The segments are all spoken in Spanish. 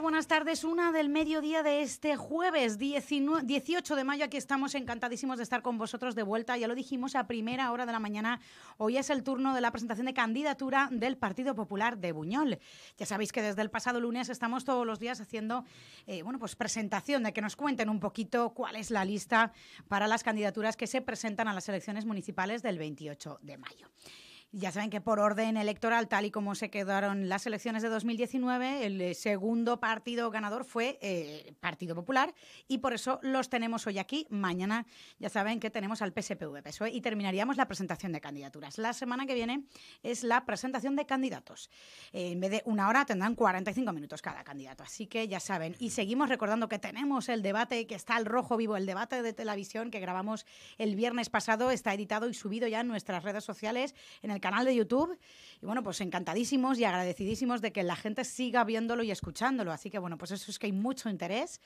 buenas tardes. Una del mediodía de este jueves 18 de mayo. Aquí estamos encantadísimos de estar con vosotros de vuelta. Ya lo dijimos a primera hora de la mañana. Hoy es el turno de la presentación de candidatura del Partido Popular de Buñol. Ya sabéis que desde el pasado lunes estamos todos los días haciendo eh, bueno, pues presentación de que nos cuenten un poquito cuál es la lista para las candidaturas que se presentan a las elecciones municipales del 28 de mayo. Ya saben que por orden electoral, tal y como se quedaron las elecciones de 2019, el eh, segundo partido ganador fue el eh, Partido Popular y por eso los tenemos hoy aquí. Mañana ya saben que tenemos al PSPV PSOE y terminaríamos la presentación de candidaturas. La semana que viene es la presentación de candidatos. Eh, en vez de una hora tendrán 45 minutos cada candidato, así que ya saben. Y seguimos recordando que tenemos el debate que está al rojo vivo, el debate de televisión que grabamos el viernes pasado, está editado y subido ya en nuestras redes sociales en canal de YouTube. Y bueno, pues encantadísimos y agradecidísimos de que la gente siga viéndolo y escuchándolo. Así que bueno, pues eso es que hay mucho interés.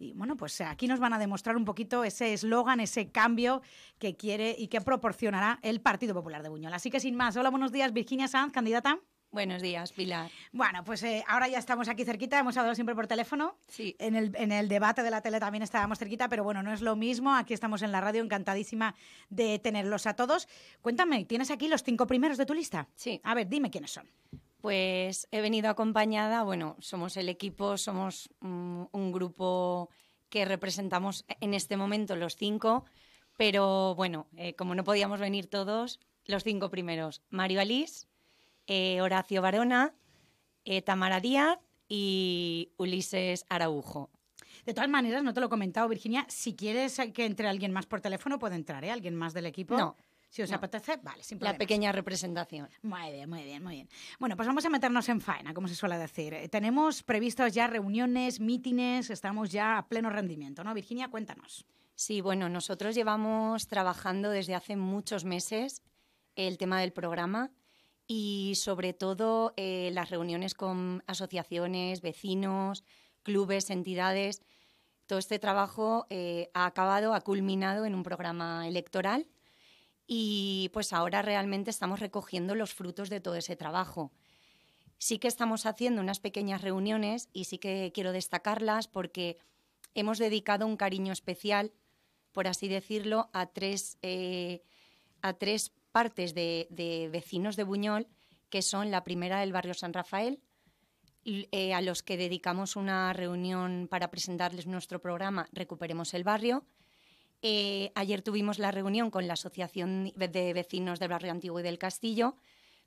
Y bueno, pues aquí nos van a demostrar un poquito ese eslogan, ese cambio que quiere y que proporcionará el Partido Popular de Buñol. Así que sin más, hola, buenos días, Virginia Sanz, candidata. Buenos días, Pilar. Bueno, pues eh, ahora ya estamos aquí cerquita, hemos hablado siempre por teléfono. Sí. En el, debate de la tele también estábamos cerquita, pero bueno, no es lo mismo. Aquí estamos en la radio, encantadísima de tenerlos a todos. Cuéntame, ¿tienes aquí los cinco primeros de tu lista? Sí. A ver, dime quiénes son. Pues he venido acompañada, bueno, somos el equipo, somos mm, un grupo que representamos en este momento los cinco, pero bueno, eh, como no podíamos venir todos, los cinco primeros. Mario Alís. Eh, Horacio Barona, eh, Tamara Díaz y Ulises Araujo. De todas maneras, no te lo he comentado, Virginia, si quieres que entre alguien más por teléfono, puede entrar, ¿eh? Alguien más del equipo. No. Si os apetece, vale, sin La pequeña representación. Muy bien, muy bien, muy bien. Bueno, pues vamos a meternos en faena, como se suele decir. Eh, tenemos previstas ya reuniones, mítines, estamos ya a pleno rendimiento, ¿no? Virginia, cuéntanos. Sí, bueno, nosotros llevamos trabajando desde hace muchos meses el tema del programa y sobre todo eh, las reuniones con asociaciones, vecinos, clubes, entidades. Todo este trabajo eh, ha acabado, ha culminado en un programa electoral y pues ahora realmente estamos recogiendo los frutos de todo ese trabajo. Sí que estamos haciendo unas pequeñas reuniones y sí que quiero destacarlas porque hemos dedicado un cariño especial, por así decirlo, a tres, eh, a tres partes de, vecinos de Buñol, que son la primera del barrio San Rafael, eh, a los que dedicamos una reunión para presentarles nuestro programa Recuperemos el Barrio. Eh, ayer tuvimos la reunión con la Asociación de Vecinos del Barrio Antiguo y del Castillo,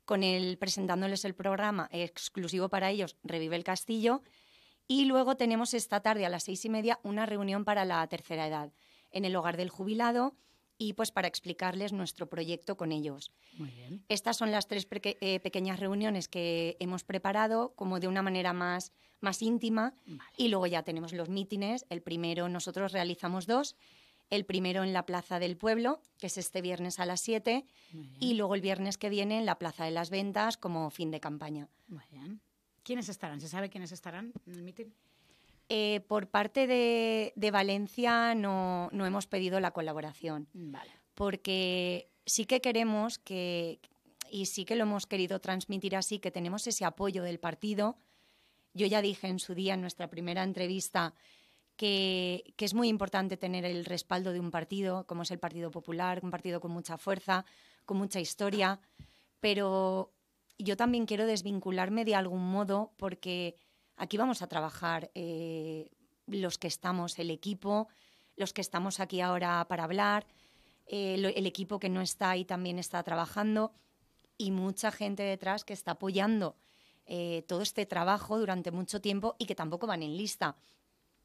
con el, presentándoles el programa exclusivo para ellos, Revive el Castillo. Y luego tenemos esta tarde a las seis y media una reunión para la tercera edad en el Hogar del Jubilado y pues para explicarles nuestro proyecto con ellos. Muy bien. Estas son las tres eh, pequeñas reuniones que hemos preparado como de una manera más, más íntima y luego ya tenemos los mítines. El primero nosotros realizamos dos. El primero en la Plaza del Pueblo, que es este viernes a las 7, y luego el viernes que viene en la Plaza de las Ventas como fin de campaña. ¿Quiénes estarán? ¿Se sabe quiénes estarán en el mítin? Eh, por parte de, Valencia no, hemos pedido la colaboración, porque sí que queremos que, y sí que lo hemos querido transmitir así, que tenemos ese apoyo del partido. Yo ya dije en su día, en nuestra primera entrevista, que, que, es muy importante tener el respaldo de un partido, como es el Partido Popular, un partido con mucha fuerza, con mucha historia, pero yo también quiero desvincularme de algún modo porque Aquí vamos a trabajar eh, los que estamos, el equipo, los que estamos aquí ahora para hablar, eh, el equipo que no está ahí también está trabajando y mucha gente detrás que está apoyando eh, todo este trabajo durante mucho tiempo y que tampoco van en lista.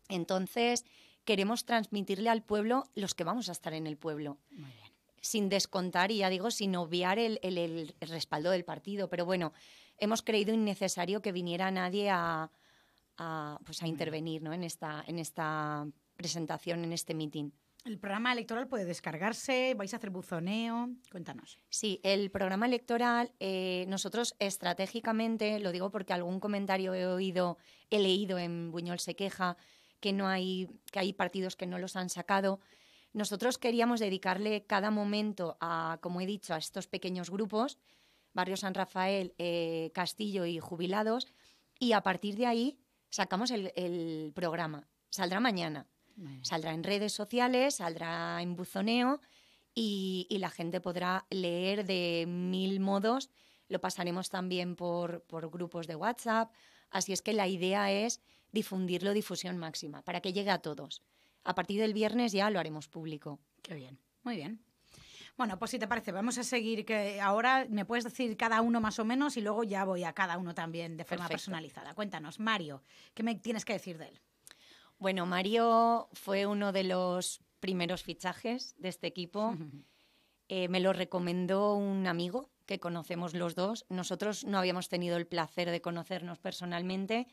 Entonces, queremos transmitirle al pueblo los que vamos a estar en el pueblo. Muy bien. Sin descontar, y ya digo, sin obviar el respaldo del partido. Pero bueno, hemos creído innecesario que viniera nadie a, a, pues a intervenir en, esta, en esta presentación, en este mitin. El programa electoral puede descargarse, vais a hacer buzoneo, cuéntanos. Sí, el programa electoral, eh, nosotros estratégicamente, lo digo porque algún comentario he oído, he leído en Buñol se queja, que, no hay, que hay partidos que no los han sacado. Nosotros queríamos dedicarle cada momento a, como he dicho, a estos pequeños grupos, Barrio San Rafael, eh, Castillo y Jubilados, y a partir de ahí sacamos el, programa. Saldrá mañana. Saldrá en redes sociales, saldrá en buzoneo y, la gente podrá leer de mil modos. Lo pasaremos también por, por grupos de WhatsApp. Así es que la idea es difundirlo difusión máxima para que llegue a todos. A partir del viernes ya lo haremos público. Qué bien, muy bien. Bueno, pues si te parece, vamos a seguir que ahora me puedes decir cada uno más o menos y luego ya voy a cada uno también de forma personalizada. Cuéntanos, Mario, ¿qué me tienes que decir de él? Bueno, Mario fue uno de los primeros fichajes de este equipo. Eh, me lo recomendó un amigo que conocemos los dos. Nosotros no habíamos tenido el placer de conocernos personalmente,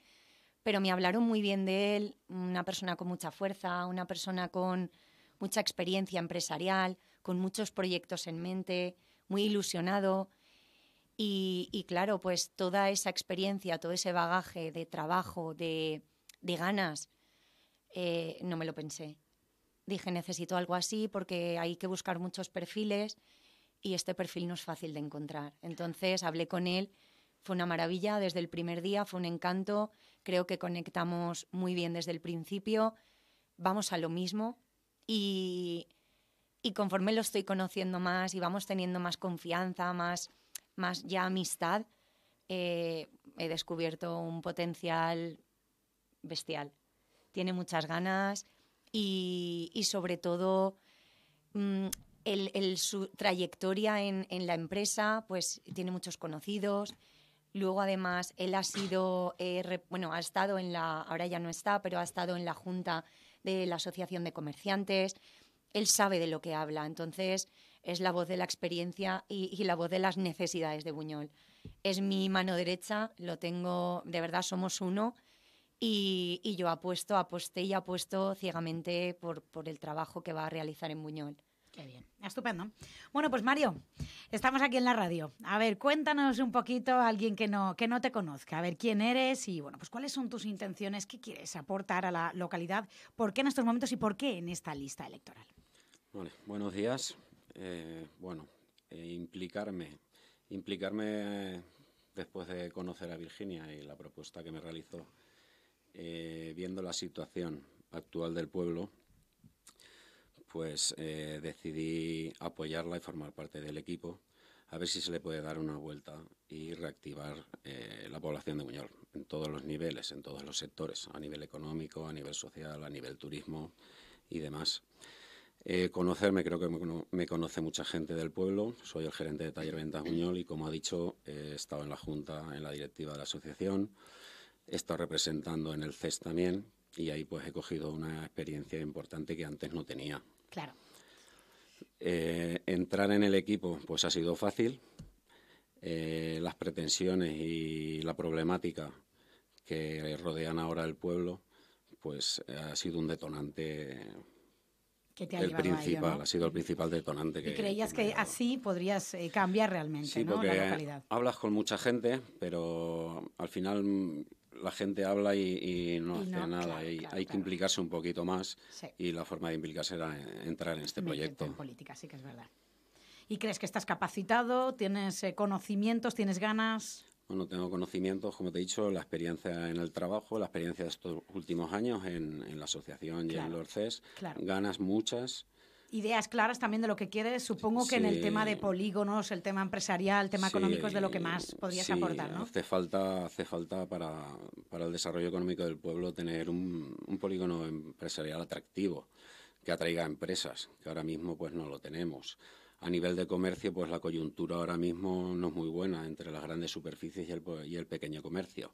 pero me hablaron muy bien de él, una persona con mucha fuerza, una persona con mucha experiencia empresarial, con muchos proyectos en mente, muy ilusionado. Y, claro, pues toda esa experiencia, todo ese bagaje de trabajo, de, ganas, eh, no me lo pensé. Dije, necesito algo así porque hay que buscar muchos perfiles y este perfil no es fácil de encontrar. Entonces hablé con él, fue una maravilla desde el primer día, fue un encanto, creo que conectamos muy bien desde el principio, vamos a lo mismo y y conforme lo estoy conociendo más y vamos teniendo más confianza, más, más ya amistad, eh, he descubierto un potencial bestial. Tiene muchas ganas y, y sobre todo mm, el, su trayectoria en, en, la empresa, pues tiene muchos conocidos. Luego, además, él ha sido, eh, bueno, ha estado en la, ahora ya no está, pero ha estado en la junta de la Asociación de Comerciantes él sabe de lo que habla. Entonces, es la voz de la experiencia y, la voz de las necesidades de Buñol. Es mi mano derecha, lo tengo, de verdad somos uno y, yo apuesto, aposté y apuesto ciegamente por, el trabajo que va a realizar en Buñol. Qué bien, estupendo. Bueno, pues Mario, estamos aquí en la radio. A ver, cuéntanos un poquito a alguien que no, que no te conozca, a ver quién eres y bueno, pues cuáles son tus intenciones, qué quieres aportar a la localidad, por qué en estos momentos y por qué en esta lista electoral. Vale, buenos días. Eh, bueno, e implicarme, implicarme después de conocer a Virginia y la propuesta que me realizó, eh, viendo la situación actual del pueblo, pues eh, decidí apoyarla y formar parte del equipo, a ver si se le puede dar una vuelta y reactivar eh, la población de Muñol en todos los niveles, en todos los sectores, a nivel económico, a nivel social, a nivel turismo y demás. Eh, conocerme, creo que me, conoce mucha gente del pueblo. Soy el gerente de Taller Ventas Muñol y, como ha dicho, he estado en la junta, en la directiva de la asociación. He estado representando en el CES también y ahí pues he cogido una experiencia importante que antes no tenía. Claro. Eh, entrar en el equipo pues ha sido fácil. Eh, las pretensiones y la problemática que rodean ahora el pueblo, pues ha sido un detonante ha el principal, ha sido el principal detonante. ¿Y creías que, así podrías eh, cambiar realmente ¿no? la localidad? Hablas con mucha gente, pero al final la gente habla y, no hace nada. hay que implicarse un poquito más y la forma de implicarse era entrar en este proyecto. En política, sí que es verdad. ¿Y crees que estás capacitado? ¿Tienes eh, conocimientos? ¿Tienes ganas? Bueno, tengo conocimientos, como te he dicho, la experiencia en el trabajo, la experiencia de estos últimos años en, en la asociación y en los Ganas muchas ideas claras también de lo que quieres. Supongo que en el tema de polígonos, el tema empresarial, el tema económico es de lo que más podrías aportar, Hace falta, hace falta para, el desarrollo económico del pueblo tener un, polígono empresarial atractivo que atraiga empresas, que ahora mismo pues no lo tenemos. A nivel de comercio, pues la coyuntura ahora mismo no es muy buena entre las grandes superficies y el pequeño comercio.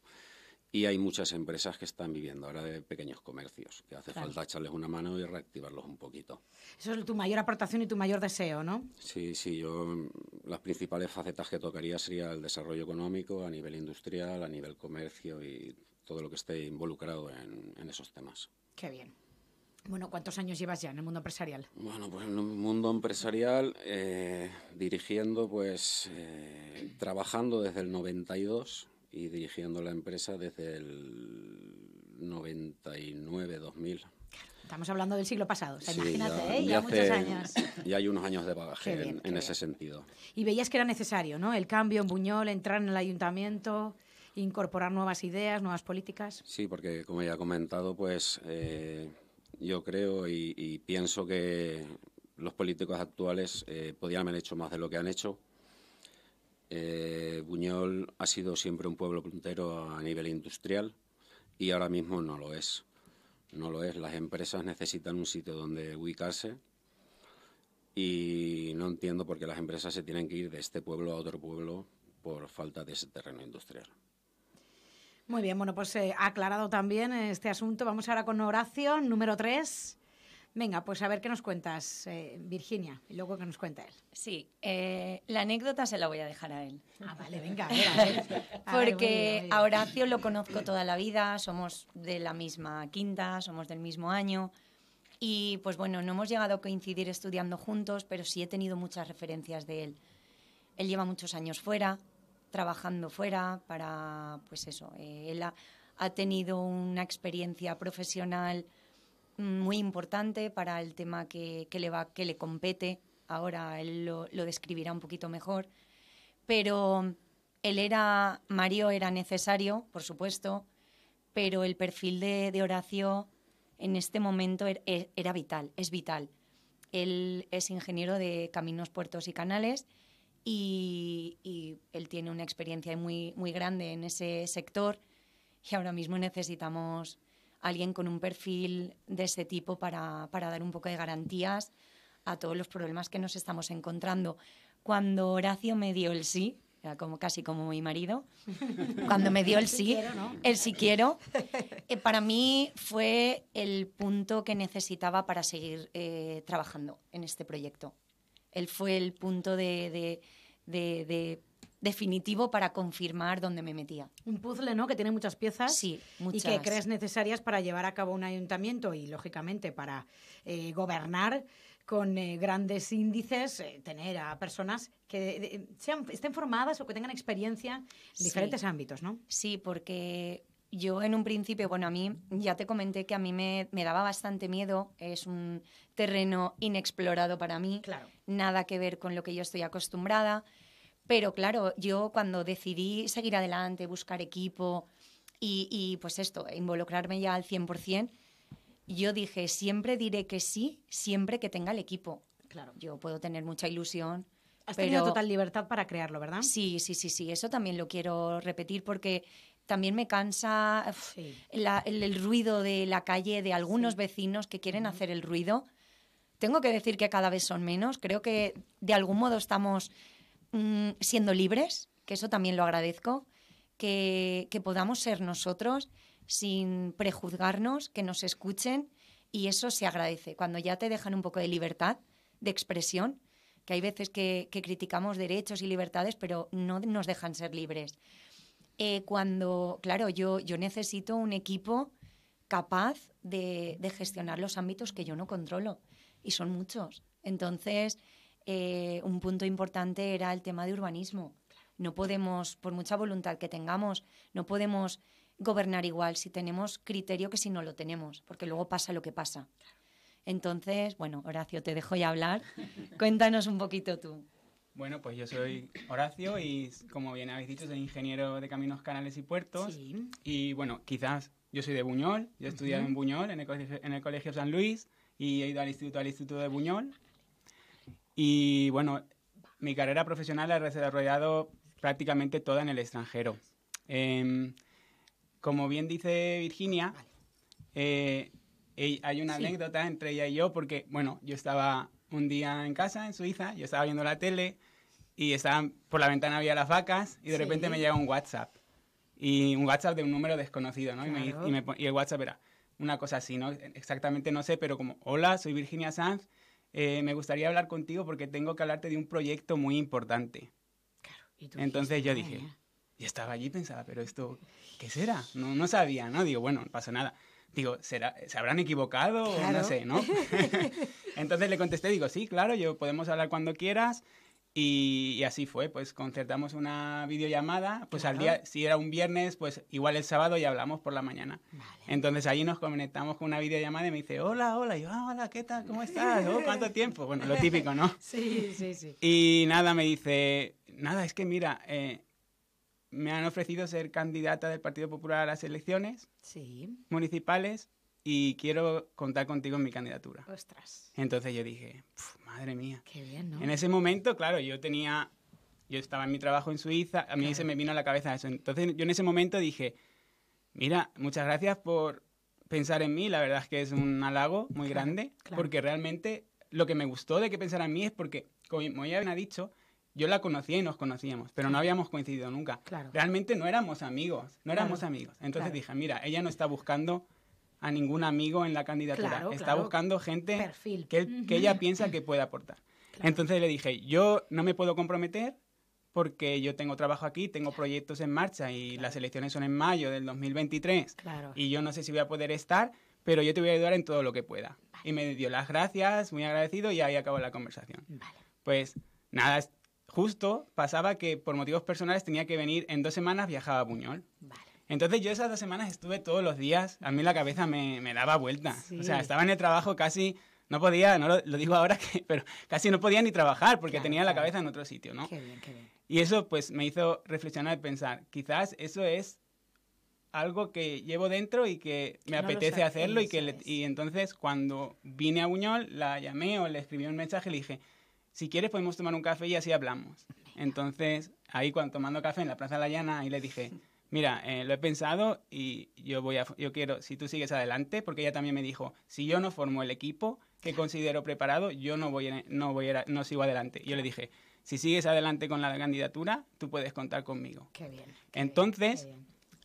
Y hay muchas empresas que están viviendo ahora de pequeños comercios, que hace falta echarles una mano y reactivarlos un poquito. Eso es tu mayor aportación y tu mayor deseo, ¿no? Sí, sí, yo mm, las principales facetas que tocaría sería el desarrollo económico a nivel industrial, a nivel comercio y todo lo que esté involucrado en, esos temas. Qué bien. Bueno, ¿cuántos años llevas ya en el mundo empresarial? Bueno, pues en el mundo empresarial, eh, dirigiendo, pues eh, trabajando desde el 92 y dirigiendo la empresa desde el 99-2000. Estamos hablando del siglo pasado, se imagínate, ya, ¿eh? muchos años. Ya hay unos años de bagaje en, ese sentido. Y veías que era necesario, ¿no? El cambio en Buñol, entrar en el ayuntamiento, incorporar nuevas ideas, nuevas políticas. Sí, porque como ya he comentado, pues eh, yo creo y, pienso que los políticos actuales eh, podían haber hecho más de lo que han hecho eh, Buñol ha sido siempre un pueblo puntero a nivel industrial y ahora mismo no lo es. No lo es. Las empresas necesitan un sitio donde ubicarse y no entiendo por qué las empresas se tienen que ir de este pueblo a otro pueblo por falta de ese terreno industrial. Muy bien, bueno, pues eh, aclarado también este asunto. Vamos ahora con Horacio, número 3. Venga, pues a ver qué nos cuentas, eh, Virginia, y luego qué nos cuenta él. Sí, eh, la anécdota se la voy a dejar a él. Ah, vale, venga, a Porque a, Horacio lo conozco toda la vida, somos de la misma quinta, somos del mismo año. Y pues bueno, no hemos llegado a coincidir estudiando juntos, pero sí he tenido muchas referencias de él. Él lleva muchos años fuera, trabajando fuera para, pues eso, eh, él ha tenido una experiencia profesional muy importante para el tema que, le, va, que le compete. Ahora él lo, describirá un poquito mejor. Pero él era, Mario era necesario, por supuesto, pero el perfil de, de Horacio en este momento er, e, era, vital, es vital. Él es ingeniero de caminos, puertos y canales y, él tiene una experiencia muy, muy grande en ese sector y ahora mismo necesitamos alguien con un perfil de ese tipo para, dar un poco de garantías a todos los problemas que nos estamos encontrando. Cuando Horacio me dio el sí, como casi como mi marido, cuando me dio el sí, el sí quiero, eh, para mí fue el punto que necesitaba para seguir eh, trabajando en este proyecto. Él fue el punto de definitivo para confirmar dónde me metía. Un puzzle, ¿no? Que tiene muchas piezas. Y que crees necesarias para llevar a cabo un ayuntamiento y, lógicamente, para eh, gobernar con eh, grandes índices, eh, tener a personas que sean, estén formadas o que tengan experiencia en diferentes ámbitos, ¿no? Sí, porque yo en un principio, bueno, a mí ya te comenté que a mí me, me, daba bastante miedo, es un terreno inexplorado para mí, claro. nada que ver con lo que yo estoy acostumbrada. Pero claro, yo cuando decidí seguir adelante, buscar equipo y, pues esto, involucrarme ya al 100%, yo dije, siempre diré que sí, siempre que tenga el equipo. Claro. Yo puedo tener mucha ilusión. Has tenido total libertad para crearlo, ¿verdad? Sí, sí, sí, sí. Eso también lo quiero repetir porque también me cansa el, ruido de la calle, de algunos vecinos que quieren hacer el ruido. Tengo que decir que cada vez son menos. Creo que de algún modo estamos Mm, siendo libres, que eso también lo agradezco, que, podamos ser nosotros sin prejuzgarnos, que nos escuchen y eso se agradece. Cuando ya te dejan un poco de libertad de expresión, que hay veces que, criticamos derechos y libertades, pero no nos dejan ser libres. Eh, cuando, claro, yo, yo necesito un equipo capaz de, gestionar los ámbitos que yo no controlo, y son muchos. Entonces, eh, un punto importante era el tema de urbanismo. No podemos, por mucha voluntad que tengamos, no podemos gobernar igual si tenemos criterio que si no lo tenemos, porque luego pasa lo que pasa. Entonces, bueno, Horacio, te dejo ya hablar. Cuéntanos un poquito tú. Bueno, pues yo soy Horacio y como bien habéis dicho, soy ingeniero de caminos, canales y puertos. Y bueno, quizás yo soy de Buñol, yo he estudiado en Buñol, en el, colegio, San Luis, y he ido al instituto, al instituto de Buñol. Y bueno, mi carrera profesional la he desarrollado prácticamente toda en el extranjero. Em, como bien dice Virginia, eh, hay una anécdota entre ella y yo porque, bueno, yo estaba un día en casa, en Suiza, yo estaba viendo la tele y estaban, por la ventana había las vacas y de repente me llega un WhatsApp. Y un WhatsApp de un número desconocido, ¿no? y el WhatsApp era una cosa así, ¿no? Exactamente no sé, pero como, hola, soy Virginia Sanz eh, me gustaría hablar contigo porque tengo que hablarte de un proyecto muy importante. Entonces yo dije, y estaba allí pensaba, pero esto, ¿qué será? No, no sabía, ¿no? Digo, bueno, no pasa nada. Digo, ¿será, ¿se habrán equivocado? no sé, ¿no? Entonces le contesté, digo, sí, claro, yo podemos hablar cuando quieras. Y, así fue, pues concertamos una videollamada, pues al día, si era un viernes, pues igual el sábado y hablamos por la mañana. Entonces ahí nos conectamos con una videollamada y me dice, hola, hola, yo, ah, hola, ¿qué tal? ¿Cómo estás? ¿Oh, ¿Cuánto tiempo? Bueno, lo típico, ¿no? sí, sí, sí. Y nada, me dice, nada, es que mira, eh, me han ofrecido ser candidata del Partido Popular a las elecciones municipales y quiero contar contigo en mi candidatura. Ostras. Entonces yo dije, madre mía. En ese momento, claro, yo tenía, yo estaba en mi trabajo en Suiza, a mí se me vino a la cabeza eso. Entonces yo en ese momento dije, mira, muchas gracias por pensar en mí, la verdad es que es un halago muy grande, porque realmente lo que me gustó de que pensara en mí es porque, como ya me ha dicho, yo la conocía y nos conocíamos, pero no habíamos coincidido nunca. Realmente no éramos amigos, no éramos amigos. Entonces dije, mira, ella no está buscando a ningún amigo en la candidatura. está buscando gente Que, ella piensa que puede aportar. Entonces le dije, yo no me puedo comprometer porque yo tengo trabajo aquí, tengo proyectos en marcha y las elecciones son en mayo del 2023 y yo no sé si voy a poder estar, pero yo te voy a ayudar en todo lo que pueda. Y me dio las gracias, muy agradecido y ahí acabó la conversación. Pues nada, justo pasaba que por motivos personales tenía que venir, en dos semanas viajaba a Buñol. Entonces yo esas dos semanas estuve todos los días, a mí la cabeza me, daba vuelta. O sea, estaba en el trabajo casi, no podía, no lo, digo ahora, pero casi no podía ni trabajar porque tenía la cabeza en otro sitio, ¿no? Qué bien, qué bien. Y eso pues me hizo reflexionar y pensar, quizás eso es algo que llevo dentro y que me apetece hacerlo y que y entonces cuando vine a Buñol la llamé o le escribí un mensaje y le dije si quieres podemos tomar un café y así hablamos entonces ahí cuando tomando café en la Plaza de la Llana ahí le dije mira, eh, lo he pensado y yo voy a, yo quiero, si tú sigues adelante, porque ella también me dijo, si yo no formo el equipo que considero preparado, yo no voy, no sigo adelante. yo le dije, si sigues adelante con la candidatura, tú puedes contar conmigo. Qué bien. entonces.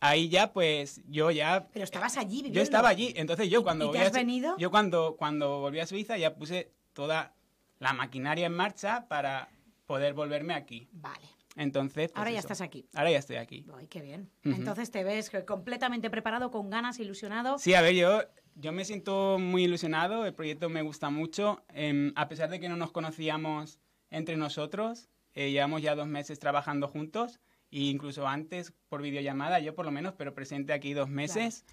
Ahí ya, pues, yo ya... Pero estabas allí viviendo. Yo estaba allí. Entonces yo cuando... venido? Yo cuando, cuando volví a Suiza ya puse toda la maquinaria en marcha para poder volverme aquí. Vale. Entonces. Pues ahora ya estás aquí. Ahora ya estoy aquí. Ay, qué bien. Entonces te ves completamente preparado, con ganas, ilusionado. Sí, a ver, yo, yo me siento muy ilusionado. El proyecto me gusta mucho. Em, a pesar de que no nos conocíamos entre nosotros, eh, llevamos ya dos meses trabajando juntos. E incluso antes por videollamada, yo por lo menos, pero presente aquí dos meses.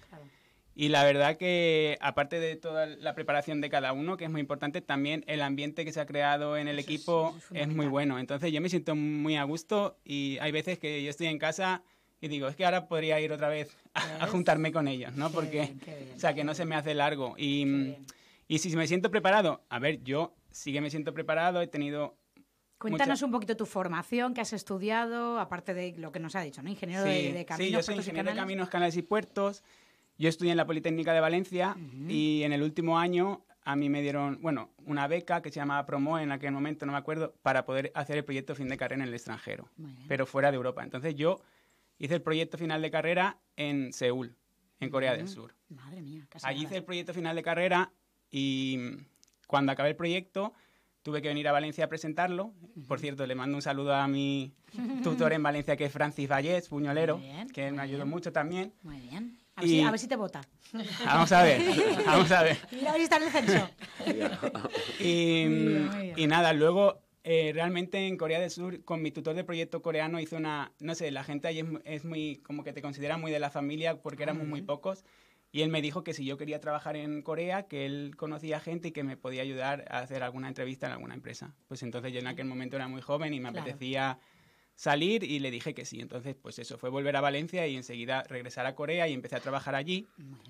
Y la verdad que, aparte de toda la preparación de cada uno, que es muy importante, también el ambiente que se ha creado en el equipo es, muy bueno. Entonces yo me siento muy a gusto y hay veces que yo estoy en casa y digo, es que ahora podría ir otra vez a, juntarme con ellos, ¿no? Porque, o sea, que no se me hace largo. Y, mm, y si me siento preparado, a ver, yo sí que me siento preparado, he tenido Cuéntanos un poquito tu formación, qué has estudiado, aparte de lo que nos ha dicho, ¿no? Ingeniero caminos, de, de, caminos. Sí, yo soy ingeniero de caminos, canales y puertos. Yo estudié en la Politécnica de Valencia y en el último año a mí me dieron, bueno, una beca que se llamaba Promo en aquel momento, no me acuerdo, para poder hacer el proyecto fin de carrera en el extranjero, pero fuera de Europa. Entonces yo hice el proyecto final de carrera en Seúl, en Corea del Sur. Madre mía, casi Allí hice el proyecto final de carrera y cuando acabé el proyecto tuve que venir a Valencia a presentarlo. Por cierto, le mando un saludo a mi tutor en Valencia, que es Francis Vallés, puñolero, que me ayudó mucho también. Muy bien. A ver, si, te vota. Vamos a ver, vamos a ver. está el censo. y, mm, y nada, luego eh, realmente en Corea del Sur, con mi tutor de proyecto coreano, hizo una, no sé, la gente allí es, muy, como que te considera muy de la familia porque éramos muy pocos. Y él me dijo que si yo quería trabajar en Corea, que él conocía gente y que me podía ayudar a hacer alguna entrevista en alguna empresa. Pues entonces yo en aquel momento era muy joven y me apetecía salir y le dije que sí. Entonces, pues eso, fue volver a Valencia y enseguida regresar a Corea y empecé a trabajar allí.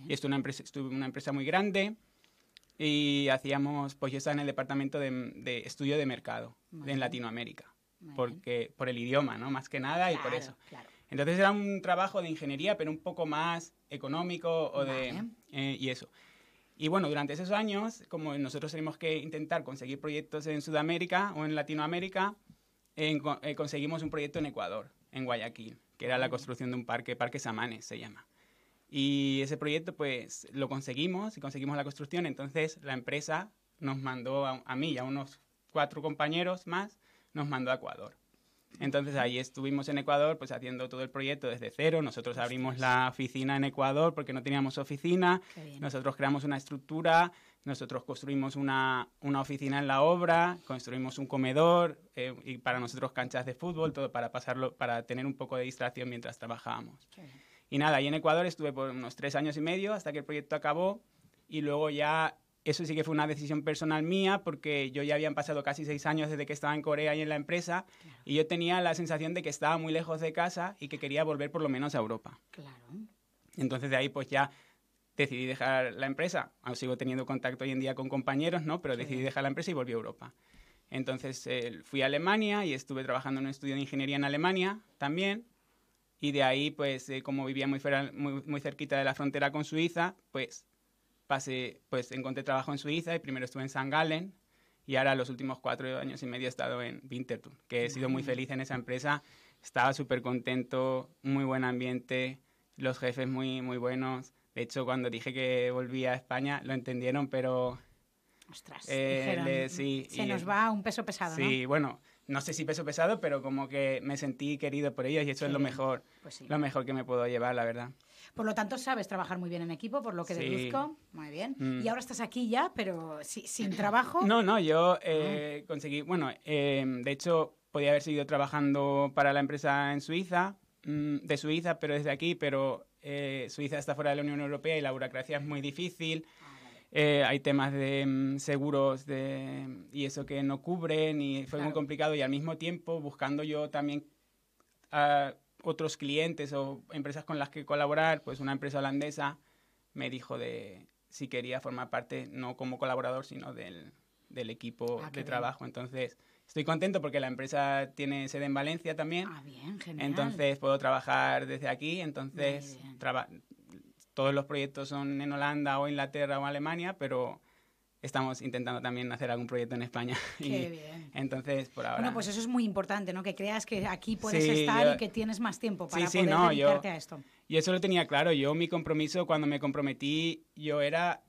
Y esto una empresa, estuve en una empresa muy grande y hacíamos, pues yo estaba en el departamento de, estudio de mercado en Latinoamérica, porque por el idioma, ¿no? Más que nada y por eso. Entonces era un trabajo de ingeniería, pero un poco más económico o de... Eh, y eso. Y bueno, durante esos años, como nosotros tenemos que intentar conseguir proyectos en Sudamérica o en Latinoamérica, eh, conseguimos un proyecto en Ecuador, en Guayaquil, que era la construcción de un parque, Parque Samanes se llama. Y ese proyecto pues lo conseguimos y conseguimos la construcción, entonces la empresa nos mandó a mí y a unos cuatro compañeros más, nos mandó a Ecuador. Entonces ahí estuvimos en Ecuador pues haciendo todo el proyecto desde cero. Nosotros abrimos la oficina en Ecuador porque no teníamos oficina. Nosotros creamos una estructura, nosotros construimos una, oficina en la obra, construimos un comedor eh, y para nosotros canchas de fútbol, todo para, pasarlo, para tener un poco de distracción mientras trabajábamos. Y nada, ahí en Ecuador estuve por unos tres años y medio hasta que el proyecto acabó y luego ya eso sí que fue una decisión personal mía, porque yo ya habían pasado casi seis años desde que estaba en Corea y en la empresa, y yo tenía la sensación de que estaba muy lejos de casa y que quería volver por lo menos a Europa. Claro. Entonces de ahí pues ya decidí dejar la empresa. Aún sigo teniendo contacto hoy en día con compañeros, ¿no? Pero decidí dejar la empresa y volví a Europa. Entonces eh, fui a Alemania y estuve trabajando en un estudio de ingeniería en Alemania también. Y de ahí, pues eh, como vivía muy, fuera, muy, muy cerquita de la frontera con Suiza, pues pues encontré trabajo en Suiza y primero estuve en San Galen y ahora los últimos cuatro años y medio he estado en Winterthur, que he sido muy feliz en esa empresa, estaba súper contento, muy buen ambiente, los jefes muy, muy buenos. De hecho, cuando dije que volvía a España, lo entendieron, pero... Ostras, eh, se nos va un peso pesado. Sí, bueno, no sé si peso pesado, pero como que me sentí querido por ellos y eso es lo mejor, pues lo mejor que me puedo llevar, la verdad. Por lo tanto, sabes trabajar muy bien en equipo, por lo que deduzco. Muy bien. Mm. Y ahora estás aquí ya, pero sin trabajo. No, no, yo eh, ah. conseguí, bueno, em, de hecho, podía haber seguido trabajando para la empresa en Suiza, mm, de Suiza, pero desde aquí, pero eh, Suiza está fuera de la Unión Europea y la burocracia es muy difícil. Ah. Eh, hay temas de mm, seguros de, mm, y eso que no cubren y fue muy complicado y al mismo tiempo buscando yo también a otros clientes o empresas con las que colaborar, pues una empresa holandesa me dijo de si quería formar parte no como colaborador sino del, equipo ah, de trabajo. Entonces estoy contento porque la empresa tiene sede en Valencia también. Ah, bien, genial. Entonces puedo trabajar desde aquí, entonces todos los proyectos son en Holanda o Inglaterra o Alemania, pero estamos intentando también hacer algún proyecto en España. Qué bien. Entonces, por ahora. Bueno, pues eso es muy importante, ¿no? Que creas que aquí puedes estar y que tienes más tiempo para poder dedicarte a esto. Y eso lo tenía claro. Yo, mi compromiso, cuando me comprometí, yo era.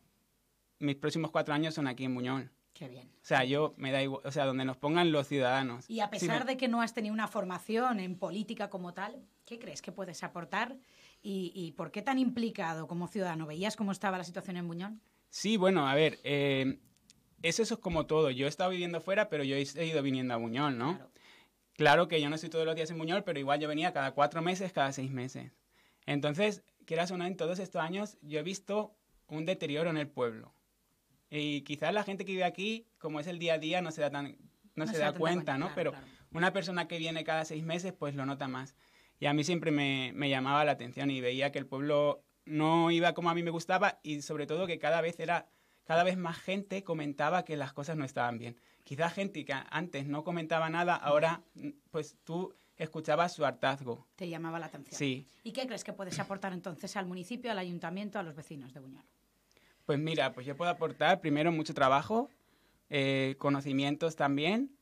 Mis próximos cuatro años son aquí en Muñón. Qué bien. O sea, yo me da igual, o sea, donde nos pongan los ciudadanos. Y a pesar de que no has tenido una formación en política como tal, ¿qué crees que puedes aportar? ¿Y, por qué tan implicado como ciudadano? ¿Veías cómo estaba la situación en Buñol? Sí, bueno, a ver, eh, eso es como todo. Yo he estado viviendo fuera, pero yo he ido viniendo a Buñol, ¿no? Claro. que yo no estoy todos los días en Buñol, pero igual yo venía cada cuatro meses, cada seis meses. Entonces, quieras o no, en todos estos años yo he visto un deterioro en el pueblo. Y quizás la gente que vive aquí, como es el día a día, no se da, tan, no, se, cuenta, ¿no? pero una persona que viene cada seis meses, pues lo nota más. Y a mí siempre me, llamaba la atención y veía que el pueblo no iba como a mí me gustaba y sobre todo que cada vez era cada vez más gente comentaba que las cosas no estaban bien. Quizá gente que antes no comentaba nada, ahora pues tú escuchabas su hartazgo. Te llamaba la atención. Sí. ¿Y qué crees que puedes aportar entonces al municipio, al ayuntamiento, a los vecinos de Buñol? Pues mira, pues yo puedo aportar primero mucho trabajo, eh, conocimientos también,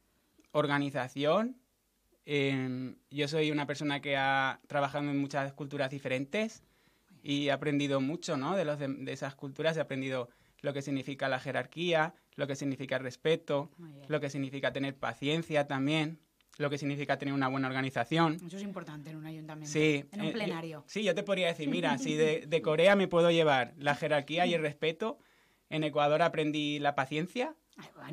organización yo soy una persona que ha trabajado en muchas culturas diferentes y he aprendido mucho ¿no? de, los de, esas culturas. He aprendido lo que significa la jerarquía, lo que significa el respeto, lo que significa tener paciencia también, lo que significa tener una buena organización. Eso es importante en un ayuntamiento, sí, en un eh, eh, plenario. sí, yo te podría decir, mira, si de Corea me puedo llevar la jerarquía y el respeto, en Ecuador aprendí la paciencia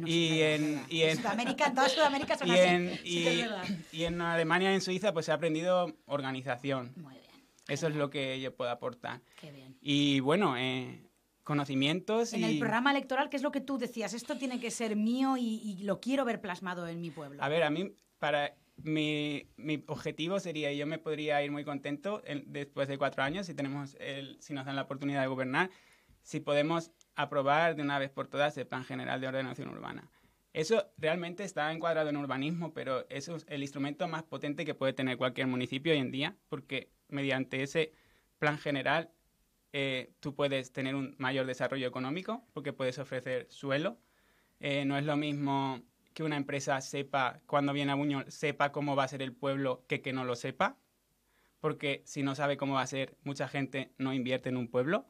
y, en, y, en, Sudamérica, toda Sudamérica y En, en Alemania y en Suiza pues he aprendido organización. Muy bien. Eso es lo que yo puedo aportar. Qué bien. Y bueno, eh, conocimientos. En el programa electoral, ¿qué es lo que tú decías? Esto tiene que ser mío y, lo quiero ver plasmado en mi pueblo. A ver, a mí, para mi, mi objetivo sería, yo me podría ir muy contento después de cuatro años, si, tenemos el, si nos dan la oportunidad de gobernar, si podemos aprobar de una vez por todas el Plan General de Ordenación Urbana. Eso realmente está encuadrado en urbanismo, pero eso es el instrumento más potente que puede tener cualquier municipio hoy en día, porque mediante ese plan general eh, tú puedes tener un mayor desarrollo económico, porque puedes ofrecer suelo. Eh, no es lo mismo que una empresa sepa, cuando viene a Buñol, sepa cómo va a ser el pueblo que que no lo sepa, porque si no sabe cómo va a ser, mucha gente no invierte en un pueblo.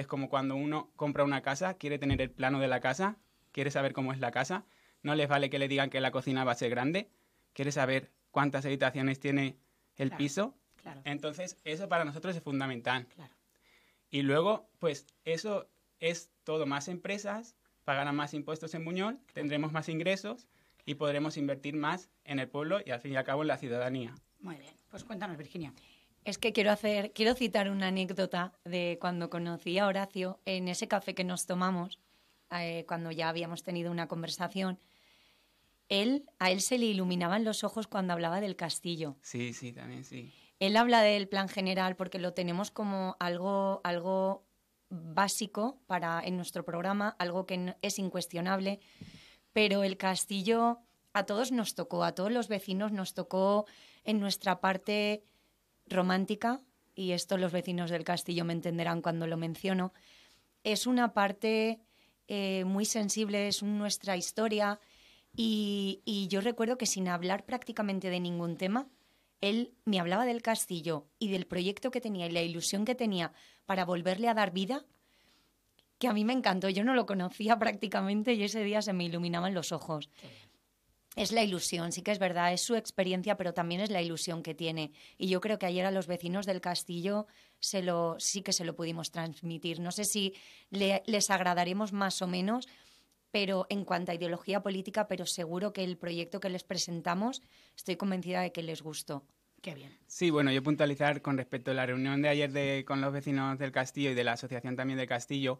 Es como cuando uno compra una casa, quiere tener el plano de la casa, quiere saber cómo es la casa, no les vale que le digan que la cocina va a ser grande, quiere saber cuántas habitaciones tiene el piso. Entonces, eso para nosotros es fundamental. Y luego, pues eso es todo, más empresas pagarán más impuestos en Buñol, tendremos más ingresos y podremos invertir más en el pueblo y al fin y al cabo en la ciudadanía. Muy bien, pues cuéntanos, Virginia. Es que quiero hacer, quiero citar una anécdota de cuando conocí a Horacio en ese café que nos tomamos, eh, cuando ya habíamos tenido una conversación. Él, a él se le iluminaban los ojos cuando hablaba del castillo. Sí, sí, también sí. Él habla del plan general porque lo tenemos como algo, algo básico para en nuestro programa, algo que es incuestionable. Pero el castillo a todos nos tocó, a todos los vecinos nos tocó en nuestra parte romántica, y esto los vecinos del castillo me entenderán cuando lo menciono, es una parte eh, muy sensible, es nuestra historia, y, y yo recuerdo que sin hablar prácticamente de ningún tema, él me hablaba del castillo y del proyecto que tenía y la ilusión que tenía para volverle a dar vida, que a mí me encantó. Yo no lo conocía prácticamente y ese día se me iluminaban los ojos. Es la ilusión, sí que es verdad, es su experiencia, pero también es la ilusión que tiene. Y yo creo que ayer a los vecinos del castillo se lo, sí que se lo pudimos transmitir. No sé si les agradaremos más o menos, pero en cuanto a ideología política, pero seguro que el proyecto que les presentamos, estoy convencida de que les gustó. Qué bien. Sí, bueno, yo puntualizar con respecto a la reunión de ayer de, con los vecinos del castillo y de la asociación también del castillo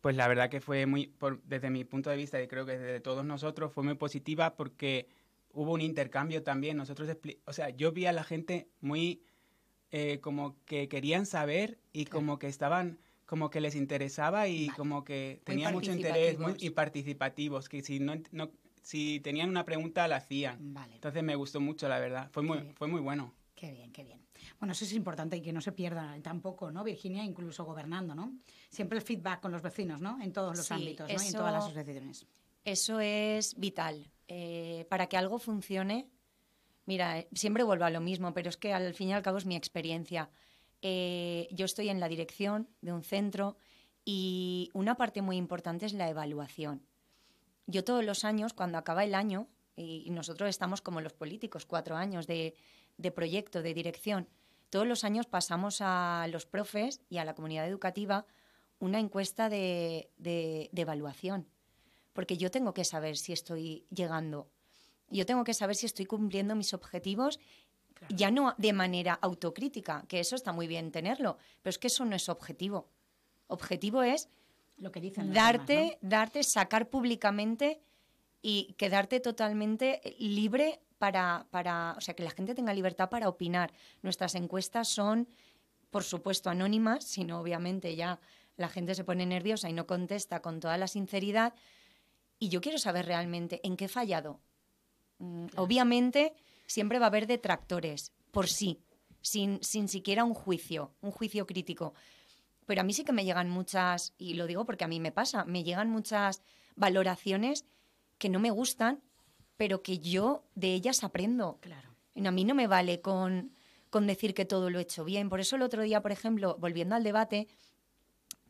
pues la verdad que fue muy, desde mi punto de vista y creo que desde todos nosotros, fue muy positiva porque hubo un intercambio también. Nosotros, o sea, yo vi a la gente muy eh, como que querían saber y como que estaban como que les interesaba y como que tenían mucho interés muy, y participativos, que si no, si tenían una pregunta la hacían. Entonces me gustó mucho, la verdad. Fue muy, fue muy bueno. Qué bien, qué bien. Bueno, eso es importante y que no se pierda tampoco, ¿no? Virginia, incluso gobernando, ¿no? Siempre el feedback con los vecinos, ¿no? En todos los ámbitos, ¿no? y en todas las asociaciones. Eso es vital. Eh, para que algo funcione, mira, eh, siempre vuelvo a lo mismo, pero es que al fin y al cabo es mi experiencia. Eh, yo estoy en la dirección de un centro y una parte muy importante es la evaluación. Yo todos los años, cuando acaba el año, y nosotros estamos como los políticos, cuatro años de proyecto, de dirección, todos los años pasamos a los profes y a la comunidad educativa una encuesta de, evaluación, porque yo tengo que saber si estoy llegando, yo tengo que saber si estoy cumpliendo mis objetivos ya no de manera autocrítica, que eso está muy bien tenerlo, pero es que eso no es objetivo. Objetivo es darte, darte, sacar públicamente y quedarte totalmente libre para, o sea, que la gente tenga libertad para opinar. Nuestras encuestas son, por supuesto, anónimas, sino obviamente ya la gente se pone nerviosa y no contesta con toda la sinceridad. Y yo quiero saber realmente en qué he fallado. Mm, obviamente, siempre va a haber detractores, por sí, sin, sin siquiera un juicio, un juicio crítico. Pero a mí sí que me llegan muchas, y lo digo porque a mí me pasa, me llegan muchas valoraciones que no me gustan pero que yo de ellas aprendo. Claro. A mí no me vale con, decir que todo lo he hecho bien. Por eso el otro día, por ejemplo, volviendo al debate,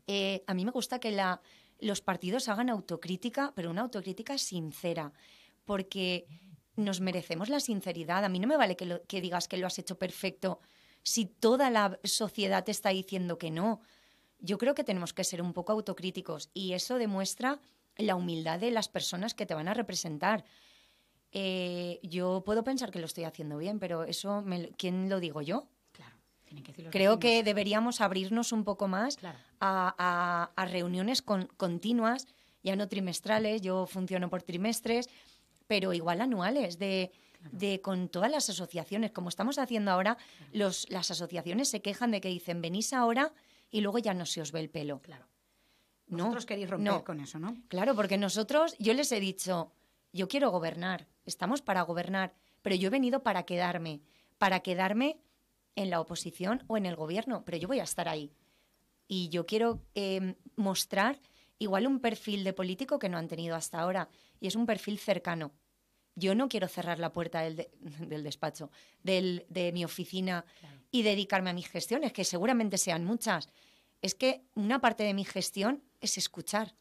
eh, a mí me gusta que los partidos hagan autocrítica, pero una autocrítica sincera, porque nos merecemos la sinceridad. A mí no me vale que, que digas que lo has hecho perfecto si toda la sociedad te está diciendo que no. Yo creo que tenemos que ser un poco autocríticos y eso demuestra la humildad de las personas que te van a representar. Eh, yo puedo pensar que lo estoy haciendo bien, pero eso, ¿quién lo digo yo? Claro, tienen que decirlo Creo que deberíamos abrirnos un poco más a, reuniones continuas, ya no trimestrales, yo funciono por trimestres, pero igual anuales, de, con todas las asociaciones, como estamos haciendo ahora, las asociaciones se quejan de que dicen, venís ahora y luego ya no se os ve el pelo. Claro. Nosotros queréis romper con eso, ¿no? Claro, porque nosotros, yo les he dicho, yo quiero gobernar, estamos para gobernar, pero yo he venido para quedarme, para quedarme en la oposición o en el gobierno, pero yo voy a estar ahí. Y yo quiero em, mostrar igual un perfil de político que no han tenido hasta ahora, y es un perfil cercano. Yo no quiero cerrar la puerta del, despacho, del, de mi oficina y dedicarme a mis gestiones, que seguramente sean muchas. Es que una parte de mi gestión es escuchar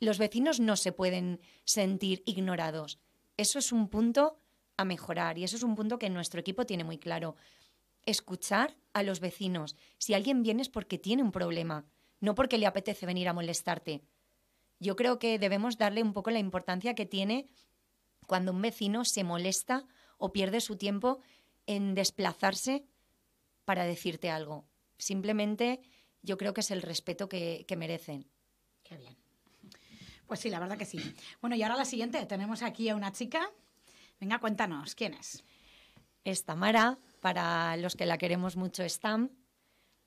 los vecinos no se pueden sentir ignorados. Eso es un punto a mejorar y eso es un punto que nuestro equipo tiene muy claro. Escuchar a los vecinos. Si alguien viene es porque tiene un problema, no porque le apetece venir a molestarte. Yo creo que debemos darle un poco la importancia que tiene cuando un vecino se molesta o pierde su tiempo en desplazarse para decirte algo. Simplemente yo creo que es el respeto que, merecen. Qué bien. Pues sí, la verdad que sí. Bueno, y ahora la siguiente, tenemos aquí a una chica. Venga, cuéntanos, ¿quién es? Es Tamara, para los que la queremos mucho es Tam.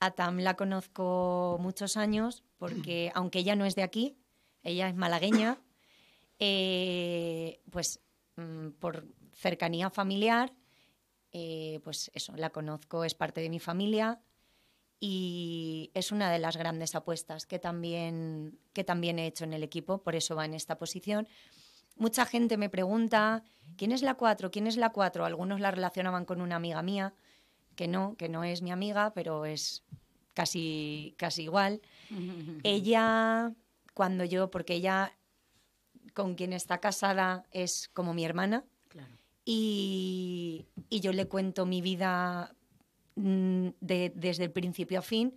A Tam la conozco muchos años porque, aunque ella no es de aquí, ella es malagueña, eh, pues mm, por cercanía familiar, eh, pues eso, la conozco, es parte de mi familia y es una de las grandes apuestas que también, que también he hecho en el equipo, por eso va en esta posición. Mucha gente me pregunta, ¿quién es la 4? ¿Quién es la 4? Algunos la relacionaban con una amiga mía, que no, que no es mi amiga, pero es casi, casi igual. ella, cuando yo, porque ella con quien está casada es como mi hermana, y, y yo le cuento mi vida Mm, de, desde el principio a fin.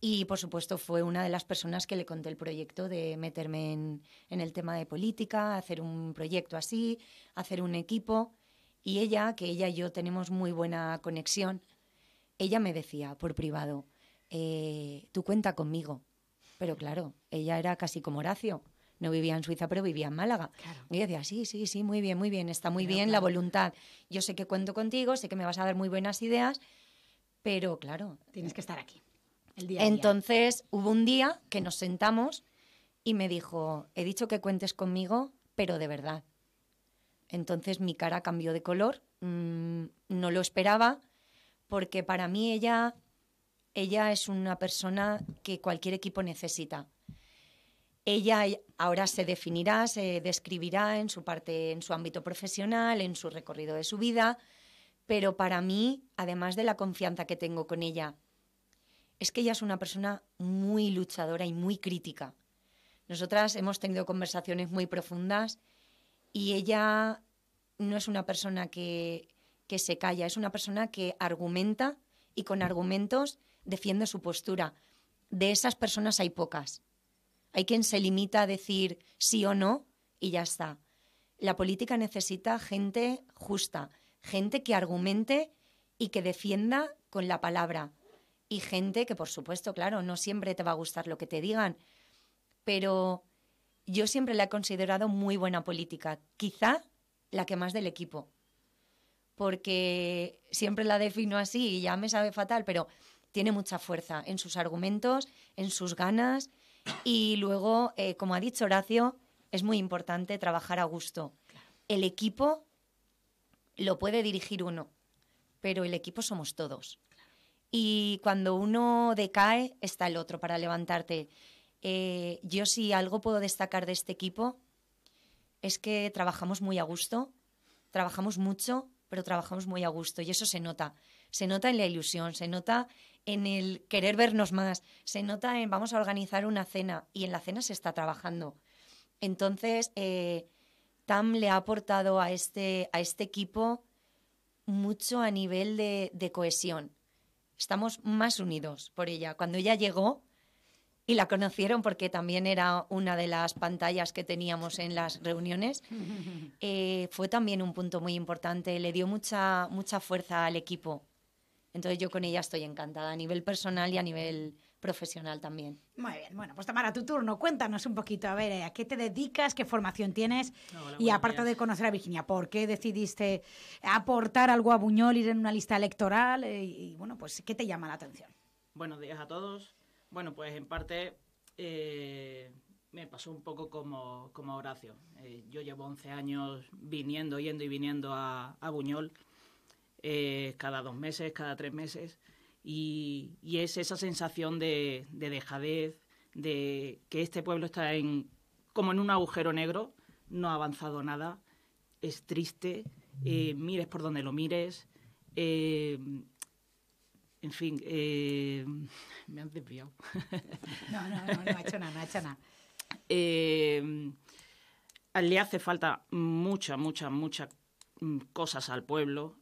Y por supuesto fue una de las personas que le conté el proyecto de meterme en, en el tema de política, hacer un proyecto así, hacer un equipo. Y ella, que ella y yo tenemos muy buena conexión, ella me decía por privado, eh, tú cuenta conmigo. Pero claro, ella era casi como Horacio. No vivía en Suiza, pero vivía en Málaga. Y ella decía, sí, sí, sí, muy bien, muy bien, está muy bien la voluntad. Yo sé que cuento contigo, sé que me vas a dar muy buenas ideas pero claro, tienes que estar aquí. Entonces hubo un día que nos sentamos y me dijo, he dicho que cuentes conmigo, pero de verdad. Entonces mi cara cambió de color, mm, no lo esperaba, porque para mí ella, ella es una persona que cualquier equipo necesita. Ella ahora se definirá, se describirá en su parte, en su ámbito profesional, en su recorrido de su vida, pero para mí, además de la confianza que tengo con ella, es que ella es una persona muy luchadora y muy crítica. Nosotras hemos tenido conversaciones muy profundas y ella no es una persona que, que se calla, es una persona que argumenta y con argumentos defiende su postura. De esas personas hay pocas. Hay quien se limita a decir sí o no y ya está. La política necesita gente justa, gente que argumente y que defienda con la palabra. Y gente que, por supuesto, claro, no siempre te va a gustar lo que te digan, pero yo siempre la he considerado muy buena política, quizá la que más del equipo, porque siempre la defino así y ya me sabe fatal, pero tiene mucha fuerza en sus argumentos, en sus ganas y luego, eh, como ha dicho Horacio, es muy importante trabajar a gusto. El equipo lo puede dirigir uno, pero el equipo somos todos. Y cuando uno decae, está el otro para levantarte. Eh, yo si algo puedo destacar de este equipo es que trabajamos muy a gusto, trabajamos mucho, pero trabajamos muy a gusto y eso se nota. Se nota en la ilusión, se nota en el querer vernos más, se nota en vamos a organizar una cena y en la cena se está trabajando. Entonces, eh, Tam le ha aportado a este, a este equipo mucho a nivel de, cohesión. Estamos más unidos por ella. Cuando ella llegó y la conocieron porque también era una de las pantallas que teníamos en las reuniones, eh, fue también un punto muy importante. Le dio mucha, mucha fuerza al equipo. Entonces yo con ella estoy encantada a nivel personal y a nivel profesional también. Muy bien, bueno, pues Tamara, tu turno, cuéntanos un poquito, a ver, ¿a qué te dedicas, qué formación tienes? y aparte de conocer a Virginia, ¿por qué decidiste aportar algo a Buñol, ir en una lista electoral? Eh, y, bueno, pues, ¿qué te llama la atención? Buenos días a todos. Bueno, pues en parte eh, me pasó un poco como, como Horacio. Eh, yo llevo 11 años viniendo, yendo y viniendo a, Buñol, cada dos meses, cada tres meses. Y, es esa sensación de, dejadez, de que este pueblo está en, como en un agujero negro, no ha avanzado nada, es triste, eh, mires por donde lo mires. Eh, en fin, eh, me han desviado. No, no, no, no ha hecho nada, no ha hecho nada. le hace falta muchas, muchas, muchas mm, cosas al pueblo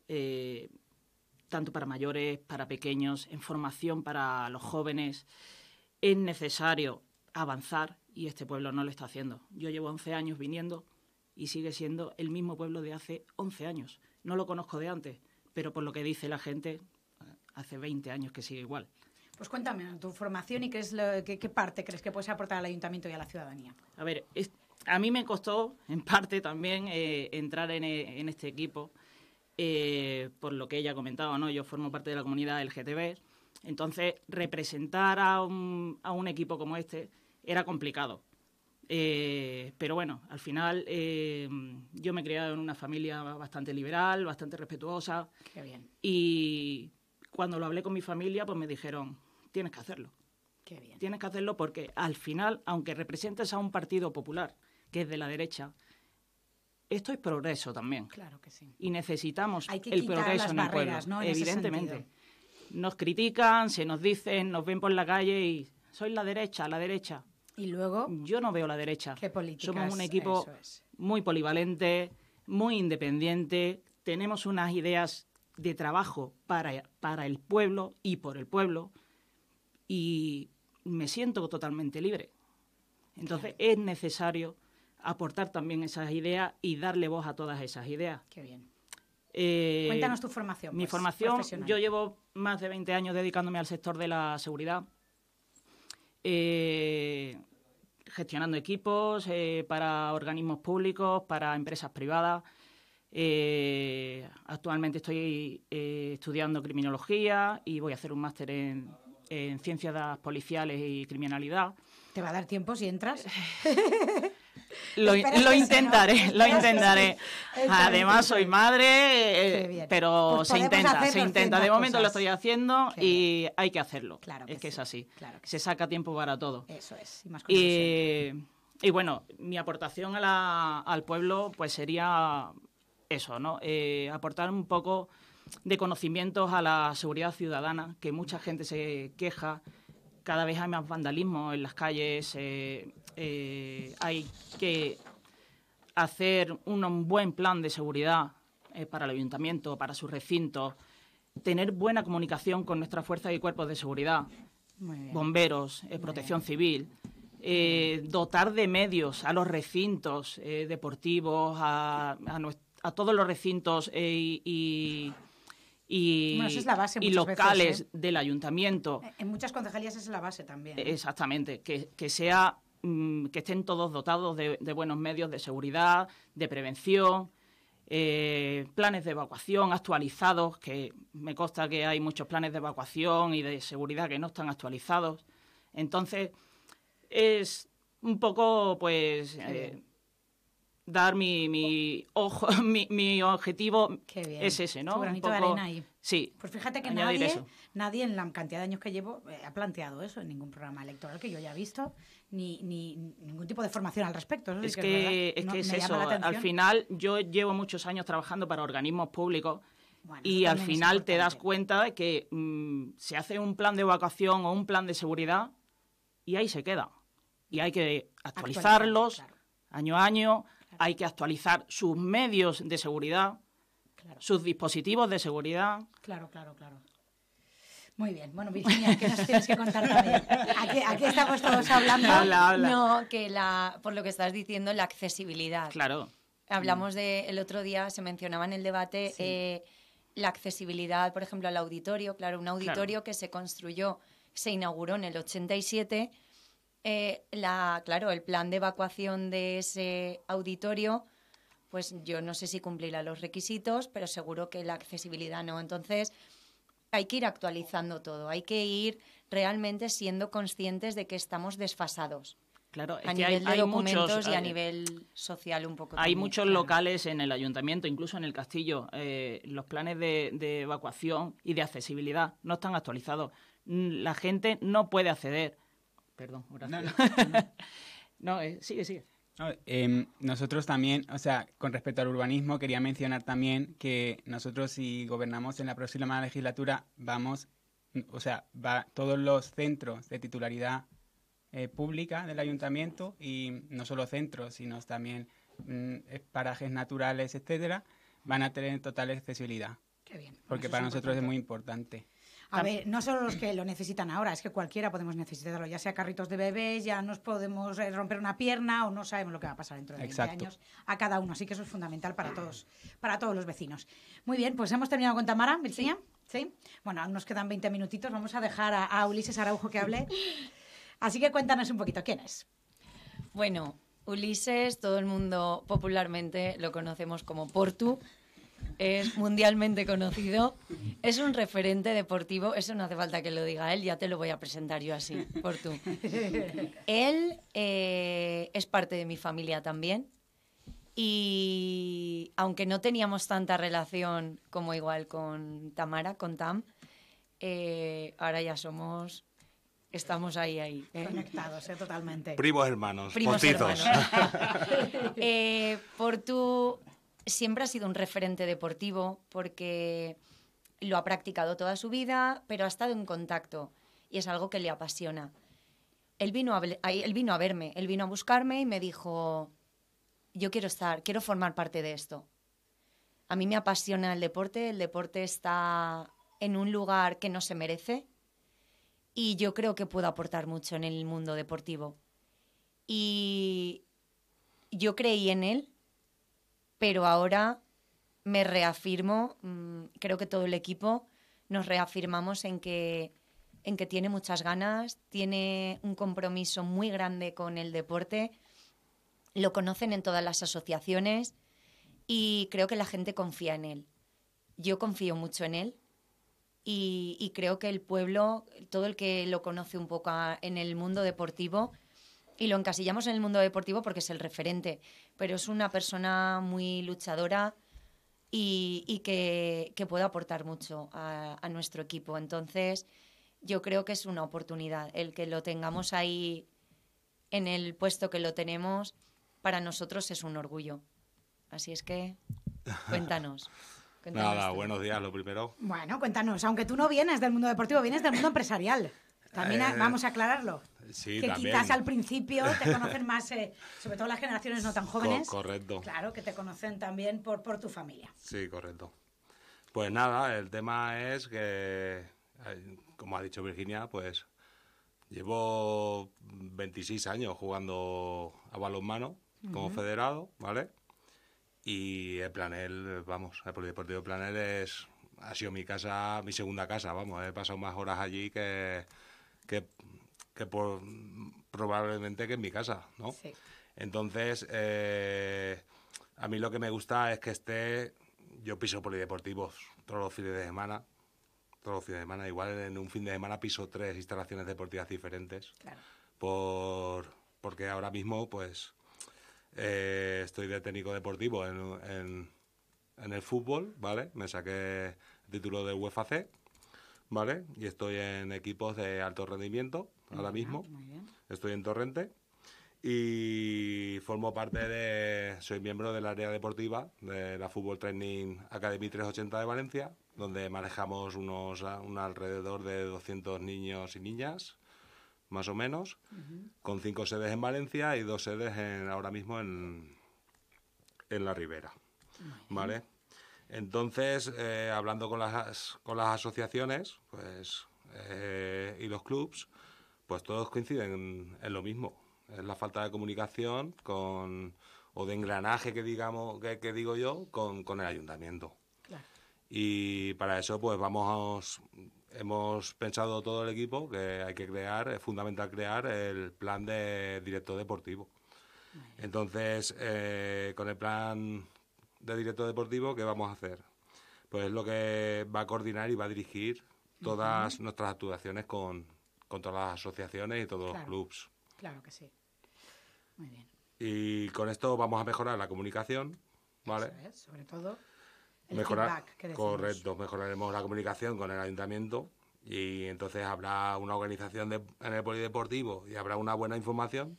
tanto para mayores, para pequeños, en formación para los jóvenes. Es necesario avanzar y este pueblo no lo está haciendo. Yo llevo 11 años viniendo y sigue siendo el mismo pueblo de hace 11 años. No lo conozco de antes, pero por lo que dice la gente, hace 20 años que sigue igual. Pues cuéntame tu formación y qué, es parte crees que puedes aportar al ayuntamiento y a la ciudadanía. A ver, a mí me costó en parte también eh, entrar en, en, este equipo eh, por lo que ella comentaba, ¿no? Yo formo parte de la comunidad LGTB, entonces representar a un, equipo como este era complicado. Eh, pero bueno, al final eh, yo me he criado en una familia bastante liberal, bastante respetuosa. Qué bien. Y cuando lo hablé con mi familia, pues me dijeron, tienes que hacerlo. Qué bien. Tienes que hacerlo porque al final, aunque representes a un partido popular, que es de la derecha, esto es progreso también. Claro que Y necesitamos el progreso en el pueblo, evidentemente. Nos critican, se nos dicen, nos ven por la calle y soy la derecha, la derecha. Y luego. Yo no veo la derecha. Somos un equipo muy polivalente, muy independiente. Tenemos unas ideas de trabajo para, el pueblo y por el pueblo. Y me siento totalmente libre. Entonces es necesario aportar también esas ideas y darle voz a todas esas ideas. Qué bien. Eh, Cuéntanos tu formación. Mi pues, formación, yo llevo más de 20 años dedicándome al sector de la seguridad, eh, gestionando equipos eh, para organismos públicos, para empresas privadas. actualmente estoy estudiando criminología y voy a hacer un máster en, en ciencias policiales y criminalidad. ¿Te va a dar tiempo si entras? Lo, intentaré, lo intentaré. Además, soy madre, eh, pero pues se intenta, se intenta. De momento lo estoy haciendo y hay que hacerlo. Claro es que es así. se saca tiempo para todo. Eso es. Y, bueno, mi aportación al pueblo pues sería eso, ¿no? Eh, aportar un poco de conocimientos a la seguridad ciudadana, que mucha gente se queja. Cada vez hay más vandalismo en las calles. Eh, eh, hay que hacer un buen plan de seguridad eh, para el ayuntamiento, para sus recintos, tener buena comunicación con nuestras fuerzas y cuerpos de seguridad, bomberos, eh, protección civil, dotar de medios a los recintos deportivos, a, todos los recintos y, y locales del ayuntamiento. En muchas concejalías es la base también. Exactamente, que sea Mm, que estén todos dotados de, buenos medios de seguridad, de prevención, eh, planes de evacuación actualizados, que me consta que hay muchos planes de evacuación y de seguridad que no están actualizados. Entonces, es un poco, pues, eh, dar mi, mi mi, objetivo es ese, ¿no? Un Sí. Pues fíjate que nadie, en la cantidad de años que llevo eh, ha planteado eso en ningún programa electoral que yo haya visto, ni, ningún tipo de formación al respecto. es, que, es, eso. Al final, yo llevo muchos años trabajando para organismos públicos. y al final te das cuenta de que mm, se hace un plan de evacuación o un plan de seguridad y ahí se queda. Y hay que actualizarlos año a año, hay que actualizar sus medios de seguridad sus dispositivos de seguridad. Claro, claro, claro. Muy bien, bueno Virginia, ¿qué nos tienes que contar también? Aquí, aquí estamos todos hablando. No, que la, por lo que estás diciendo, la accesibilidad. Claro. Hablamos de, el otro día se mencionaba en el debate eh, la accesibilidad, por ejemplo, al auditorio. Claro, un auditorio que se construyó, se inauguró en el 87. Eh, claro, el plan de evacuación de ese auditorio pues yo no sé si cumplirá los requisitos, pero seguro que la accesibilidad no. Entonces, hay que ir actualizando todo, hay que ir realmente siendo conscientes de que estamos desfasados. Claro, a nivel de documentos y a nivel social un poco. Hay muchos locales en el ayuntamiento, incluso en el castillo. Eh, los planes de, evacuación y de accesibilidad no están actualizados. Mm, la gente no puede acceder. Perdón, gracias. No, eh, sigue, sigue. Eh, nosotros también, o sea, con respecto al urbanismo, quería mencionar también que nosotros si gobernamos en la próxima legislatura, vamos, o sea, va todos los centros de titularidad eh, pública del ayuntamiento y no solo centros, sino también mm, parajes naturales, etcétera, van a tener total accesibilidad. Qué bien. Porque para nosotros es muy importante. A ver, no solo los que lo necesitan ahora, es que cualquiera podemos necesitarlo, ya sea carritos de bebés, ya nos podemos eh, romper una pierna o no sabemos lo que va a pasar dentro de 20 años a cada uno. Así que eso es fundamental para todos, para todos los vecinos. Muy bien, pues hemos terminado con Tamara, Virginia. Sí. Bueno, nos quedan 20 minutitos. Vamos a dejar a, a Ulises Araujo que hable. Así que cuéntanos un poquito, ¿quién es? Bueno, Ulises, todo el mundo popularmente lo conocemos como Portu es mundialmente conocido, es un referente deportivo, eso no hace falta que lo diga él, ya te lo voy a presentar yo así, por tú. Él eh, es parte de mi familia también y aunque no teníamos tanta relación como igual con Tamara, con Tam, eh, ahora ya somos estamos ahí, ahí. ¿eh? Conectados, totalmente. Primos hermanos, Primos por tu siempre ha sido un referente deportivo porque lo ha practicado toda su vida, pero ha estado en contacto y es algo que le apasiona. Él vino a, él vino a verme, él vino a buscarme y me dijo, yo quiero estar, quiero formar parte de esto. A mí me apasiona el deporte, el deporte está en un lugar que no se merece y yo creo que puedo aportar mucho en el mundo deportivo. Y yo creí en él pero ahora me reafirmo, mm, creo que todo el equipo nos reafirmamos en que, tiene muchas ganas, tiene un compromiso muy grande con el deporte, lo conocen en todas las asociaciones y creo que la gente confía en él. Yo confío mucho en él y, creo que el pueblo, todo el que lo conoce un poco en el mundo deportivo, y lo encasillamos en el mundo deportivo porque es el referente, pero es una persona muy luchadora y, que, puede aportar mucho a, nuestro equipo. Entonces, yo creo que es una oportunidad el que lo tengamos ahí en el puesto que lo tenemos, para nosotros es un orgullo. Así es que cuéntanos. Nada, buenos días, lo primero. Bueno, cuéntanos, aunque tú no vienes del mundo deportivo, vienes del mundo empresarial. También eh, vamos a aclararlo. Sí, que quizás al principio te conocen más, eh, sobre todo las generaciones no tan jóvenes. correcto. Claro, que te conocen también por, por tu familia. Sí, correcto. Pues nada, el tema es que, como ha dicho Virginia, pues llevo 26 años jugando a balonmano como federado, ¿vale? Y el Planel, vamos, el Polideportivo Planel es, ha sido mi casa, mi segunda casa, vamos, he pasado más horas allí que que, probablemente que en mi casa, ¿no? Sí. Entonces, eh, a mí lo que me gusta es que esté, yo piso polideportivos todos los fines de semana, todos los fines de semana, igual en un fin de semana piso tres instalaciones deportivas diferentes, claro. por, porque ahora mismo pues eh, estoy de técnico deportivo en, el fútbol, ¿vale? Me saqué el título de UEFA C ¿vale? Y estoy en equipos de alto rendimiento ahora mismo. Estoy en Torrente y formo parte de, soy miembro del área deportiva de la Fútbol Training Academy 380 de Valencia, donde manejamos unos un alrededor de 200 niños y niñas, más o menos, con cinco sedes en Valencia y dos sedes ahora mismo en, en la Ribera. Vale. Entonces, eh, hablando con las, con las asociaciones pues, eh, y los clubs, pues todos coinciden en, lo mismo. Es la falta de comunicación o de engranaje que, digamos, que, digo yo con, el ayuntamiento. Y para eso, pues vamos, hemos pensado todo el equipo que hay que crear, es fundamental crear el plan de director deportivo. Entonces, eh, con el plan de director deportivo, ¿qué vamos a hacer? Pues lo que va a coordinar y va a dirigir todas nuestras actuaciones con, con, todas las asociaciones y todos los clubs. Claro que sí. Muy bien. Y con esto vamos a mejorar la comunicación, ¿vale? sobre todo mejorar, Correcto, mejoraremos la comunicación con el ayuntamiento y entonces habrá una organización en el polideportivo y habrá una buena información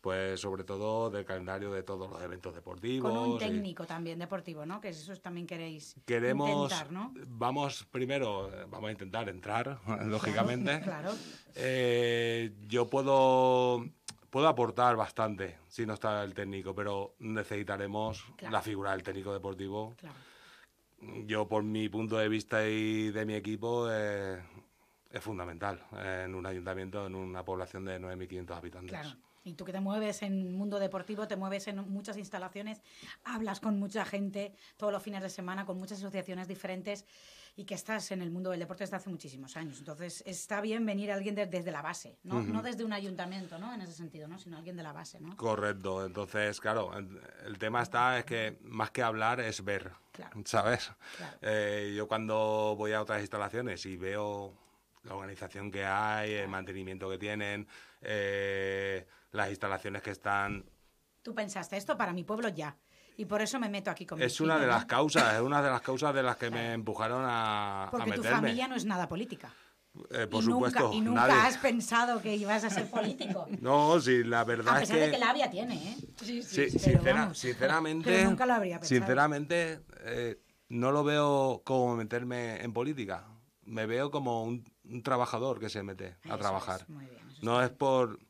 pues sobre todo del calendario de todos los eventos deportivos. Con un técnico también deportivo, ¿no? Que eso también queréis Queremos, intentar, ¿no? Vamos primero, vamos a intentar entrar, lógicamente. Claro. Eh, yo puedo, puedo aportar bastante si no está el técnico, pero necesitaremos la figura del técnico deportivo. Claro. Yo, por mi punto de vista y de mi equipo, eh, es fundamental en un ayuntamiento, en una población de 9.500 habitantes. Claro y tú que te mueves en mundo deportivo, te mueves en muchas instalaciones, hablas con mucha gente todos los fines de semana, con muchas asociaciones diferentes y que estás en el mundo del deporte desde hace muchísimos años. Entonces, está bien venir alguien desde la base, ¿no? no desde un ayuntamiento, ¿no? En ese sentido, ¿no? Sino alguien de la base, ¿no? Correcto. Entonces, claro, el, tema está es que más que hablar es ver, ¿sabes? Eh, yo cuando voy a otras instalaciones y veo la organización que hay, el mantenimiento que tienen, eh, las instalaciones que están... Tú pensaste, esto para mi pueblo ya. Y por eso me meto aquí con Es una de las causas, es una de las causas de las que me empujaron a... Porque meterme. tu familia no es nada política. Eh, por supuesto. y nunca has pensado que ibas a ser político. No, sí, la verdad a pesar es de que la había tiene, ¿eh? Sí, sí, sí sinceramente. nunca lo habría pensado. Sinceramente, eh, no lo veo como meterme en política. Me veo como un, trabajador que se mete a trabajar. no es por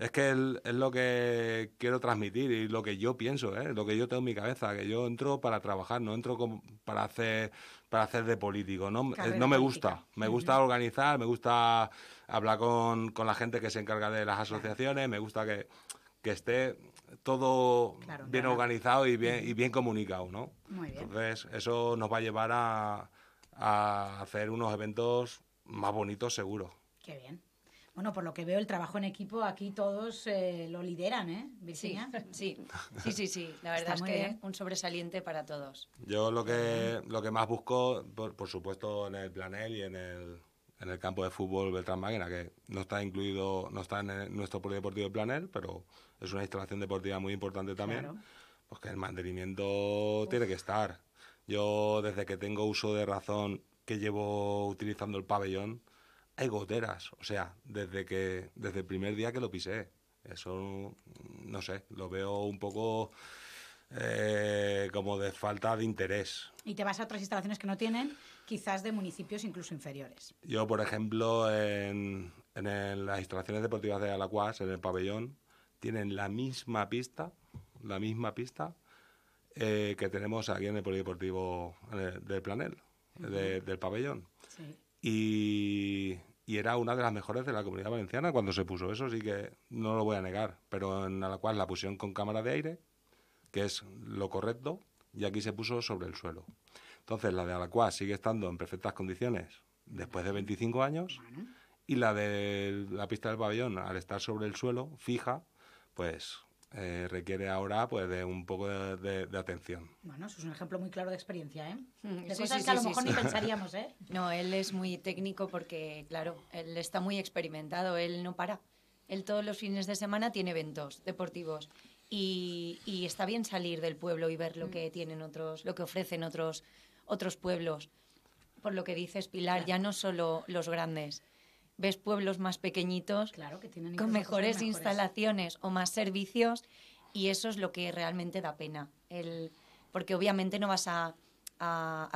es que es lo que quiero transmitir y lo que yo pienso, ¿eh? lo que yo tengo en mi cabeza, que yo entro para trabajar, no entro para hacer para hacer de político. No, eh, me gusta. Me gusta organizar, me gusta hablar con, la gente que se encarga de las asociaciones, me gusta que, esté todo bien organizado y bien, y bien comunicado, ¿no? Entonces, eso nos va a llevar a, a hacer unos eventos más bonitos, seguro. Qué bien. Bueno, por lo que veo, el trabajo en equipo aquí todos eh, lo lideran, ¿eh, Sí, sí, sí, sí. La verdad es que es un sobresaliente para todos. Yo lo que, lo que más busco, por, supuesto, en el planel y en el, en el campo de fútbol Beltrán Máquina, que no está incluido, no está en eh, nuestro polideportivo de Planel, pero es una instalación deportiva muy importante también, pues que el mantenimiento tiene que estar. Yo, desde que tengo uso de razón, que llevo utilizando el pabellón, hay goteras, o sea, desde que desde el primer día que lo pisé. Eso, no sé, lo veo un poco eh, como de falta de interés. Y te vas a otras instalaciones que no tienen, quizás de municipios incluso inferiores. Yo, por ejemplo, en, las instalaciones deportivas de Alacuas, en el pabellón, tienen la misma pista, la misma pista eh, que tenemos aquí en el polideportivo del Planel, del pabellón. Y y era una de las mejores de la comunidad valenciana cuando se puso eso, sí que no lo voy a negar, pero en la cual la pusieron con cámara de aire, que es lo correcto, y aquí se puso sobre el suelo. Entonces, la de Alacuá sigue estando en perfectas condiciones después de 25 años, y la de la pista del pabellón, al estar sobre el suelo, fija, pues eh, requiere ahora pues de un poco de, atención. Bueno, eso es un ejemplo muy claro de experiencia, ¿eh? Mm, de cosas que a lo mejor ni pensaríamos, ¿eh? No, él es muy técnico porque, claro, él está muy experimentado, él no para. Él todos los fines de semana tiene eventos deportivos y, y está bien salir del pueblo y ver lo que mm. tienen otros, lo que ofrecen otros, otros pueblos. Por lo que dices, Pilar, ya no solo los grandes, ves pueblos más pequeñitos con mejores, instalaciones o más servicios y eso es lo que realmente da pena. El, porque obviamente no vas a,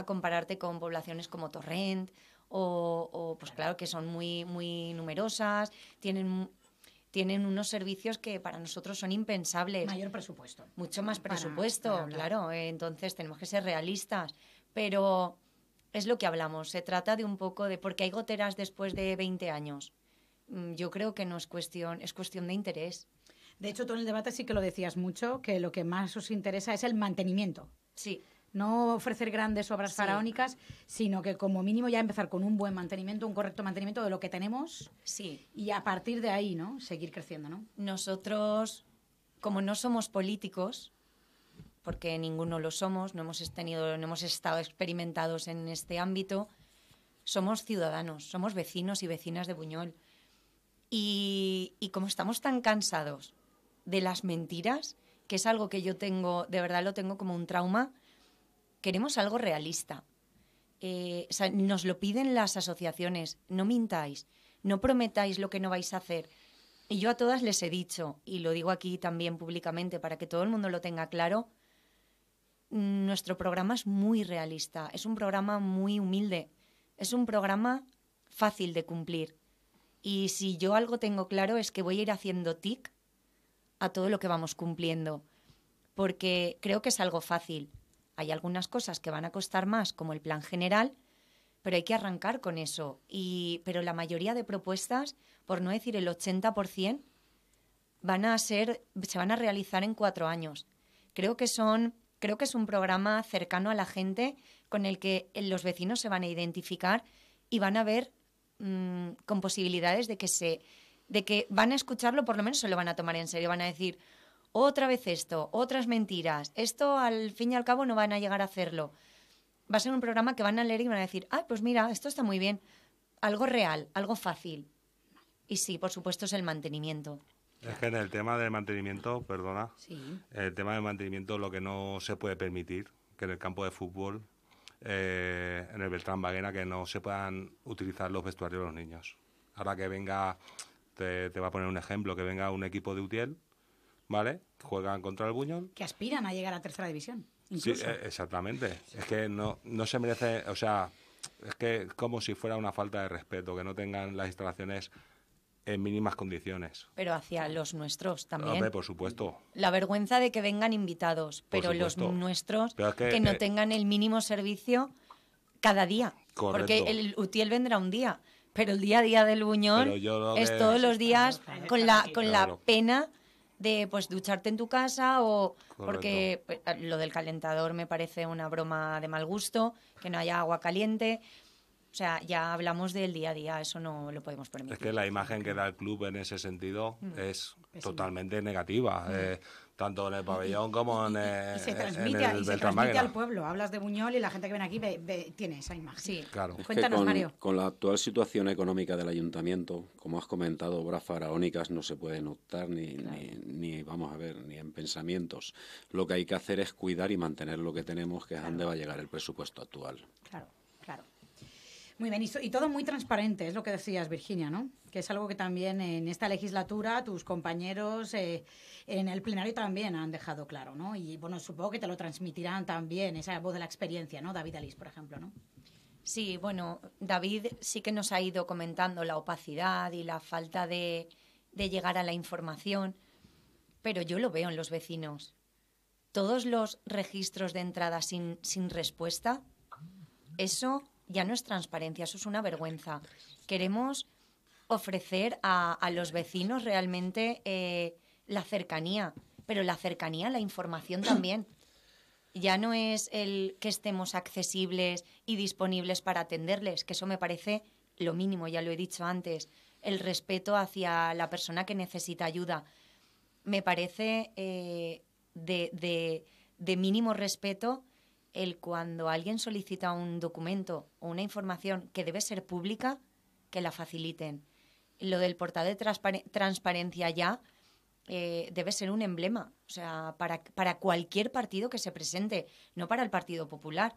compararte con poblaciones como Torrent o, pues claro que son muy, muy numerosas, tienen tienen unos servicios que para nosotros son impensables. Mayor presupuesto. Mucho más presupuesto, claro. Eh, entonces tenemos que ser realistas. Pero es lo que hablamos, se trata de un poco de, porque hay goteras después de 20 años. Mm, yo creo que no es cuestión, es cuestión de interés. De hecho, tú en el debate sí que lo decías mucho, que lo que más os interesa es el mantenimiento. Sí. No ofrecer grandes obras faraónicas, sino que como mínimo ya empezar con un buen mantenimiento, un correcto mantenimiento de lo que tenemos. Sí. Y a partir de ahí, ¿no? Seguir creciendo, ¿no? Nosotros, como no somos políticos, porque ninguno lo somos, no hemos, tenido, no hemos estado experimentados en este ámbito. Somos ciudadanos, somos vecinos y vecinas de Buñol. Y, como estamos tan cansados de las mentiras, que es algo que yo tengo, de verdad lo tengo como un trauma, queremos algo realista. Eh, nos lo piden las asociaciones, no mintáis, no prometáis lo que no vais a hacer. Y yo a todas les he dicho, y lo digo aquí también públicamente para que todo el mundo lo tenga claro, nuestro programa es muy realista, es un programa muy humilde, es un programa fácil de cumplir. Y si yo algo tengo claro es que voy a ir haciendo tic a todo lo que vamos cumpliendo, porque creo que es algo fácil. Hay algunas cosas que van a costar más, como el plan general, pero hay que arrancar con eso. Y, pero la mayoría de propuestas, por no decir el 80%, van a ser, se van a realizar en cuatro años. Creo que son Creo que es un programa cercano a la gente con el que eh, los vecinos se van a identificar y van a ver mm, con posibilidades de que se de que van a escucharlo, por lo menos se lo van a tomar en serio, van a decir otra vez esto, otras mentiras, esto al fin y al cabo no van a llegar a hacerlo. Va a ser un programa que van a leer y van a decir, ah, pues mira, esto está muy bien, algo real, algo fácil. Y sí, por supuesto, es el mantenimiento. Es que en el tema del mantenimiento, perdona, sí. el tema del mantenimiento lo que no se puede permitir, que en el campo de fútbol, eh, en el Beltrán Baguena, que no se puedan utilizar los vestuarios de los niños. Ahora que venga, te, voy a poner un ejemplo, que venga un equipo de Utiel, ¿vale? Juegan contra el Buñol. Que aspiran a llegar a la tercera división. Sí, eh, exactamente. Es que no, no se merece, o sea, es que como si fuera una falta de respeto, que no tengan las instalaciones en mínimas condiciones. Pero hacia los nuestros también. Hombre, por supuesto. La vergüenza de que vengan invitados, pero los nuestros que, no eh, tengan el mínimo servicio cada día. Porque el Utiel vendrá un día, pero el día a día del Buñón... es todos los días con la, con la pena de pues ducharte en tu casa o porque pues, lo del calentador me parece una broma de mal gusto, que no haya agua caliente, o sea, ya hablamos del día a día, eso no lo podemos permitir. Es que la imagen que da el club en ese sentido mm. es totalmente negativa. Mm. Eh, tanto en el pabellón como eh, en, el, y al pueblo. Hablas de Buñol y la gente que viene aquí tiene esa imagen. Sí, claro. Cuéntanos, Mario. Con la actual situación económica del ayuntamiento, como has comentado, obras faraónicas no se pueden optar ni, ni, vamos a ver, ni en pensamientos. Lo que hay que hacer es cuidar y mantener lo que tenemos, que es a donde va a llegar el presupuesto actual. Claro. Muy bien, y, todo muy transparente, es lo que decías, Virginia, ¿no? Que es algo que también en esta legislatura tus compañeros eh, en el plenario también han dejado claro, ¿no? Y bueno, supongo que te lo transmitirán también, esa voz de la experiencia, ¿no? David Alice, por ejemplo, ¿no? Sí, bueno, David sí que nos ha ido comentando la opacidad y la falta de, llegar a la información, pero yo lo veo en los vecinos. Todos los registros de entrada sin, sin respuesta, eso ya no es transparencia, eso es una vergüenza. Queremos ofrecer a, los vecinos realmente eh, la cercanía, pero la cercanía, la información también. Ya no es el que estemos accesibles y disponibles para atenderles, que eso me parece lo mínimo, ya lo he dicho antes, el respeto hacia la persona que necesita ayuda. Me parece eh, de, de mínimo respeto el cuando alguien solicita un documento o una información que debe ser pública, que la faciliten. Lo del portal de transparencia ya eh, debe ser un emblema, o sea, para, cualquier partido que se presente, no para el Partido Popular.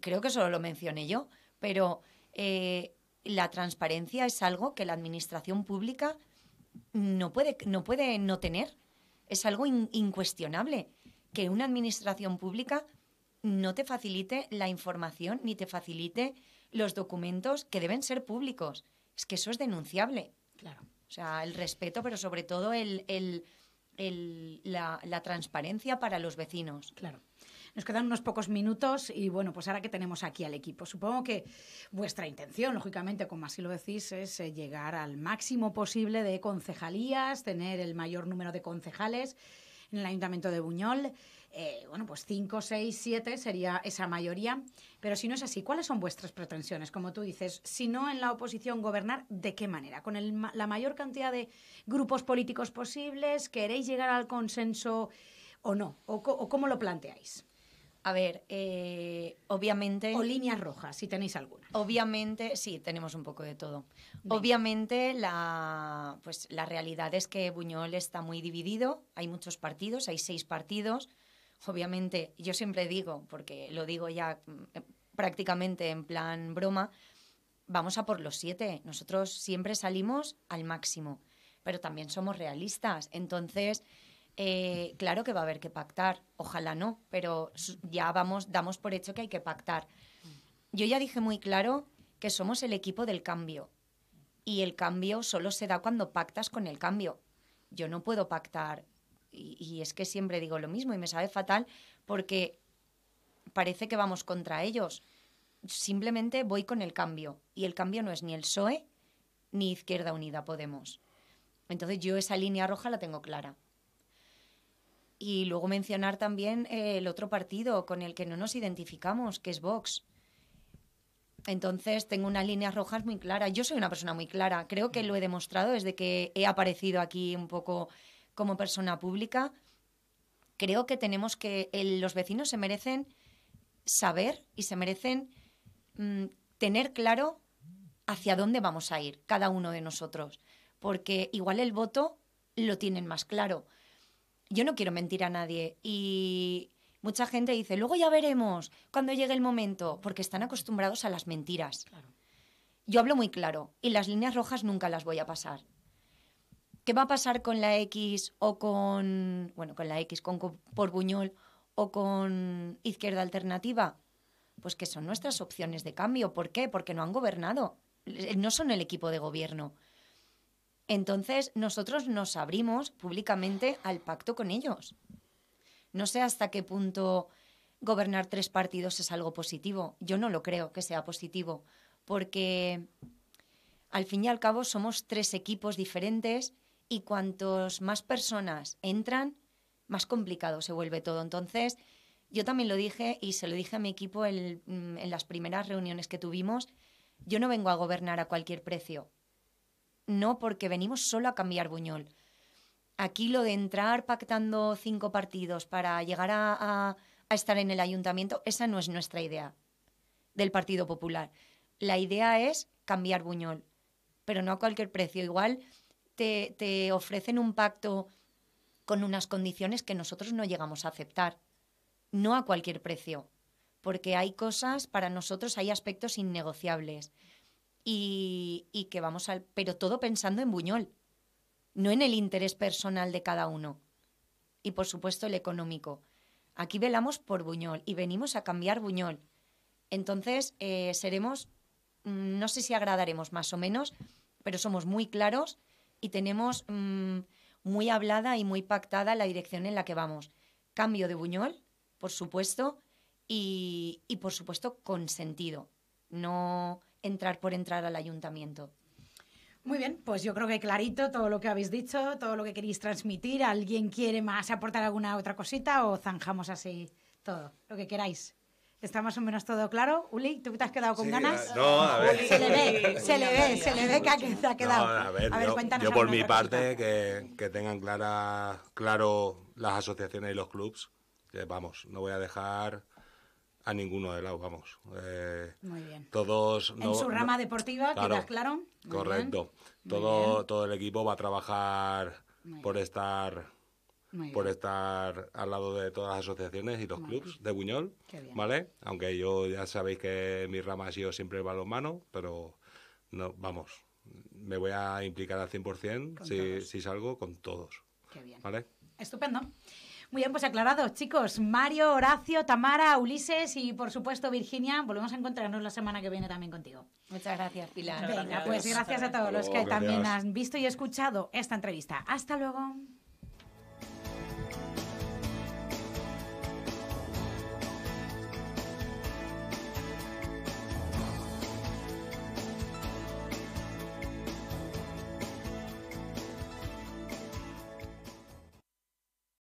Creo que solo lo mencioné yo, pero eh, la transparencia es algo que la administración pública no puede no, puede no tener. Es algo incuestionable que una administración pública no te facilite la información ni te facilite los documentos que deben ser públicos. Es que eso es denunciable. Claro. O sea, el respeto, pero sobre todo el, el, la, la transparencia para los vecinos. Claro. Nos quedan unos pocos minutos y bueno, pues ahora que tenemos aquí al equipo, supongo que vuestra intención, lógicamente, como así lo decís, es eh, llegar al máximo posible de concejalías, tener el mayor número de concejales en el Ayuntamiento de Buñol. Eh, bueno, pues 5, 6, 7 sería esa mayoría. Pero si no es así, ¿cuáles son vuestras pretensiones? Como tú dices, si no en la oposición, gobernar, ¿de qué manera? ¿Con la mayor cantidad de grupos políticos posibles? ¿Queréis llegar al consenso o no? ¿O, cómo lo planteáis? A ver, eh, obviamente... O líneas rojas, si tenéis alguna. Obviamente, sí, tenemos un poco de todo. Obviamente, la, pues, la realidad es que Buñol está muy dividido, hay muchos partidos, hay seis partidos, obviamente, yo siempre digo, porque lo digo ya mm, eh, prácticamente en plan broma, vamos a por los siete. Nosotros siempre salimos al máximo, pero también somos realistas. Entonces, eh, claro que va a haber que pactar, ojalá no, pero ya vamos, damos por hecho que hay que pactar. Yo ya dije muy claro que somos el equipo del cambio y el cambio solo se da cuando pactas con el cambio. Yo no puedo pactar y, es que siempre digo lo mismo y me sabe fatal porque parece que vamos contra ellos. Simplemente voy con el cambio y el cambio no es ni el PSOE ni Izquierda Unida Podemos. Entonces yo esa línea roja la tengo clara. Y luego mencionar también eh, el otro partido con el que no nos identificamos, que es Vox. Entonces tengo una línea roja muy clara. Yo soy una persona muy clara. Creo que lo he demostrado desde que he aparecido aquí un poco como persona pública, creo que tenemos que, los vecinos se merecen saber y se merecen mm, tener claro hacia dónde vamos a ir cada uno de nosotros, porque igual el voto lo tienen más claro. Yo no quiero mentir a nadie y mucha gente dice, luego ya veremos cuando llegue el momento, porque están acostumbrados a las mentiras. Yo hablo muy claro y las líneas rojas nunca las voy a pasar. ¿Qué va a pasar con la X o con, bueno, con la X, con, por Buñol o con Izquierda Alternativa? Pues que son nuestras opciones de cambio. ¿Por qué? Porque no han gobernado. Eh, no son el equipo de gobierno. Entonces, nosotros nos abrimos públicamente al pacto con ellos. No sé hasta qué punto gobernar tres partidos es algo positivo. Yo no lo creo que sea positivo, porque al fin y al cabo somos tres equipos diferentes y cuantos más personas entran, más complicado se vuelve todo. Entonces, yo también lo dije y se lo dije a mi equipo mm, en las primeras reuniones que tuvimos, yo no vengo a gobernar a cualquier precio. No, porque venimos solo a cambiar Buñol. Aquí lo de entrar pactando cinco partidos para llegar a estar en el ayuntamiento, esa no es nuestra idea del Partido Popular. La idea es cambiar Buñol, pero no a cualquier precio. Igual te, ofrecen un pacto con unas condiciones que nosotros no llegamos a aceptar, no a cualquier precio, porque hay cosas, para nosotros hay aspectos innegociables y, que vamos al... pero todo pensando en Buñol, no en el interés personal de cada uno y por supuesto el económico. Aquí velamos por Buñol y venimos a cambiar Buñol. Entonces eh, seremos, mm, no sé si agradaremos más o menos, pero somos muy claros y tenemos mm, muy hablada y muy pactada la dirección en la que vamos. Cambio de Buñol, por supuesto, y, y por supuesto con sentido, no entrar por entrar al ayuntamiento. Muy bien, pues yo creo que clarito todo lo que habéis dicho, todo lo que queréis transmitir. ¿Alguien quiere más aportar alguna otra cosita o zanjamos así todo, lo que queráis? Está más o menos todo claro. Uli, ¿tú te has quedado con ganas? Eh, no, a ver. Se le ve, se le ve, se le que se ha quedado. a ver, yo, yo por mi parte, que, tengan claro las asociaciones y los clubs. Que, vamos, no voy a dejar a ninguno de lado, vamos. Eh, Muy bien. Todos. en su rama deportiva, claro, claro? correcto. Todo, todo el equipo va a trabajar por estar por estar al lado de todas las asociaciones y los clubs de Buñol, ¿vale? Aunque yo ya sabéis que mi rama ha yo siempre los manos, pero no, vamos, me voy a implicar al 100% si, salgo con todos. Qué bien. Estupendo. Muy bien, pues aclarado, chicos. Mario, Horacio, Tamara, Ulises y, por supuesto, Virginia. Volvemos a encontrarnos la semana que viene también contigo. Muchas gracias, Pilar. pues gracias a todos los que también han visto y escuchado esta entrevista. Hasta luego.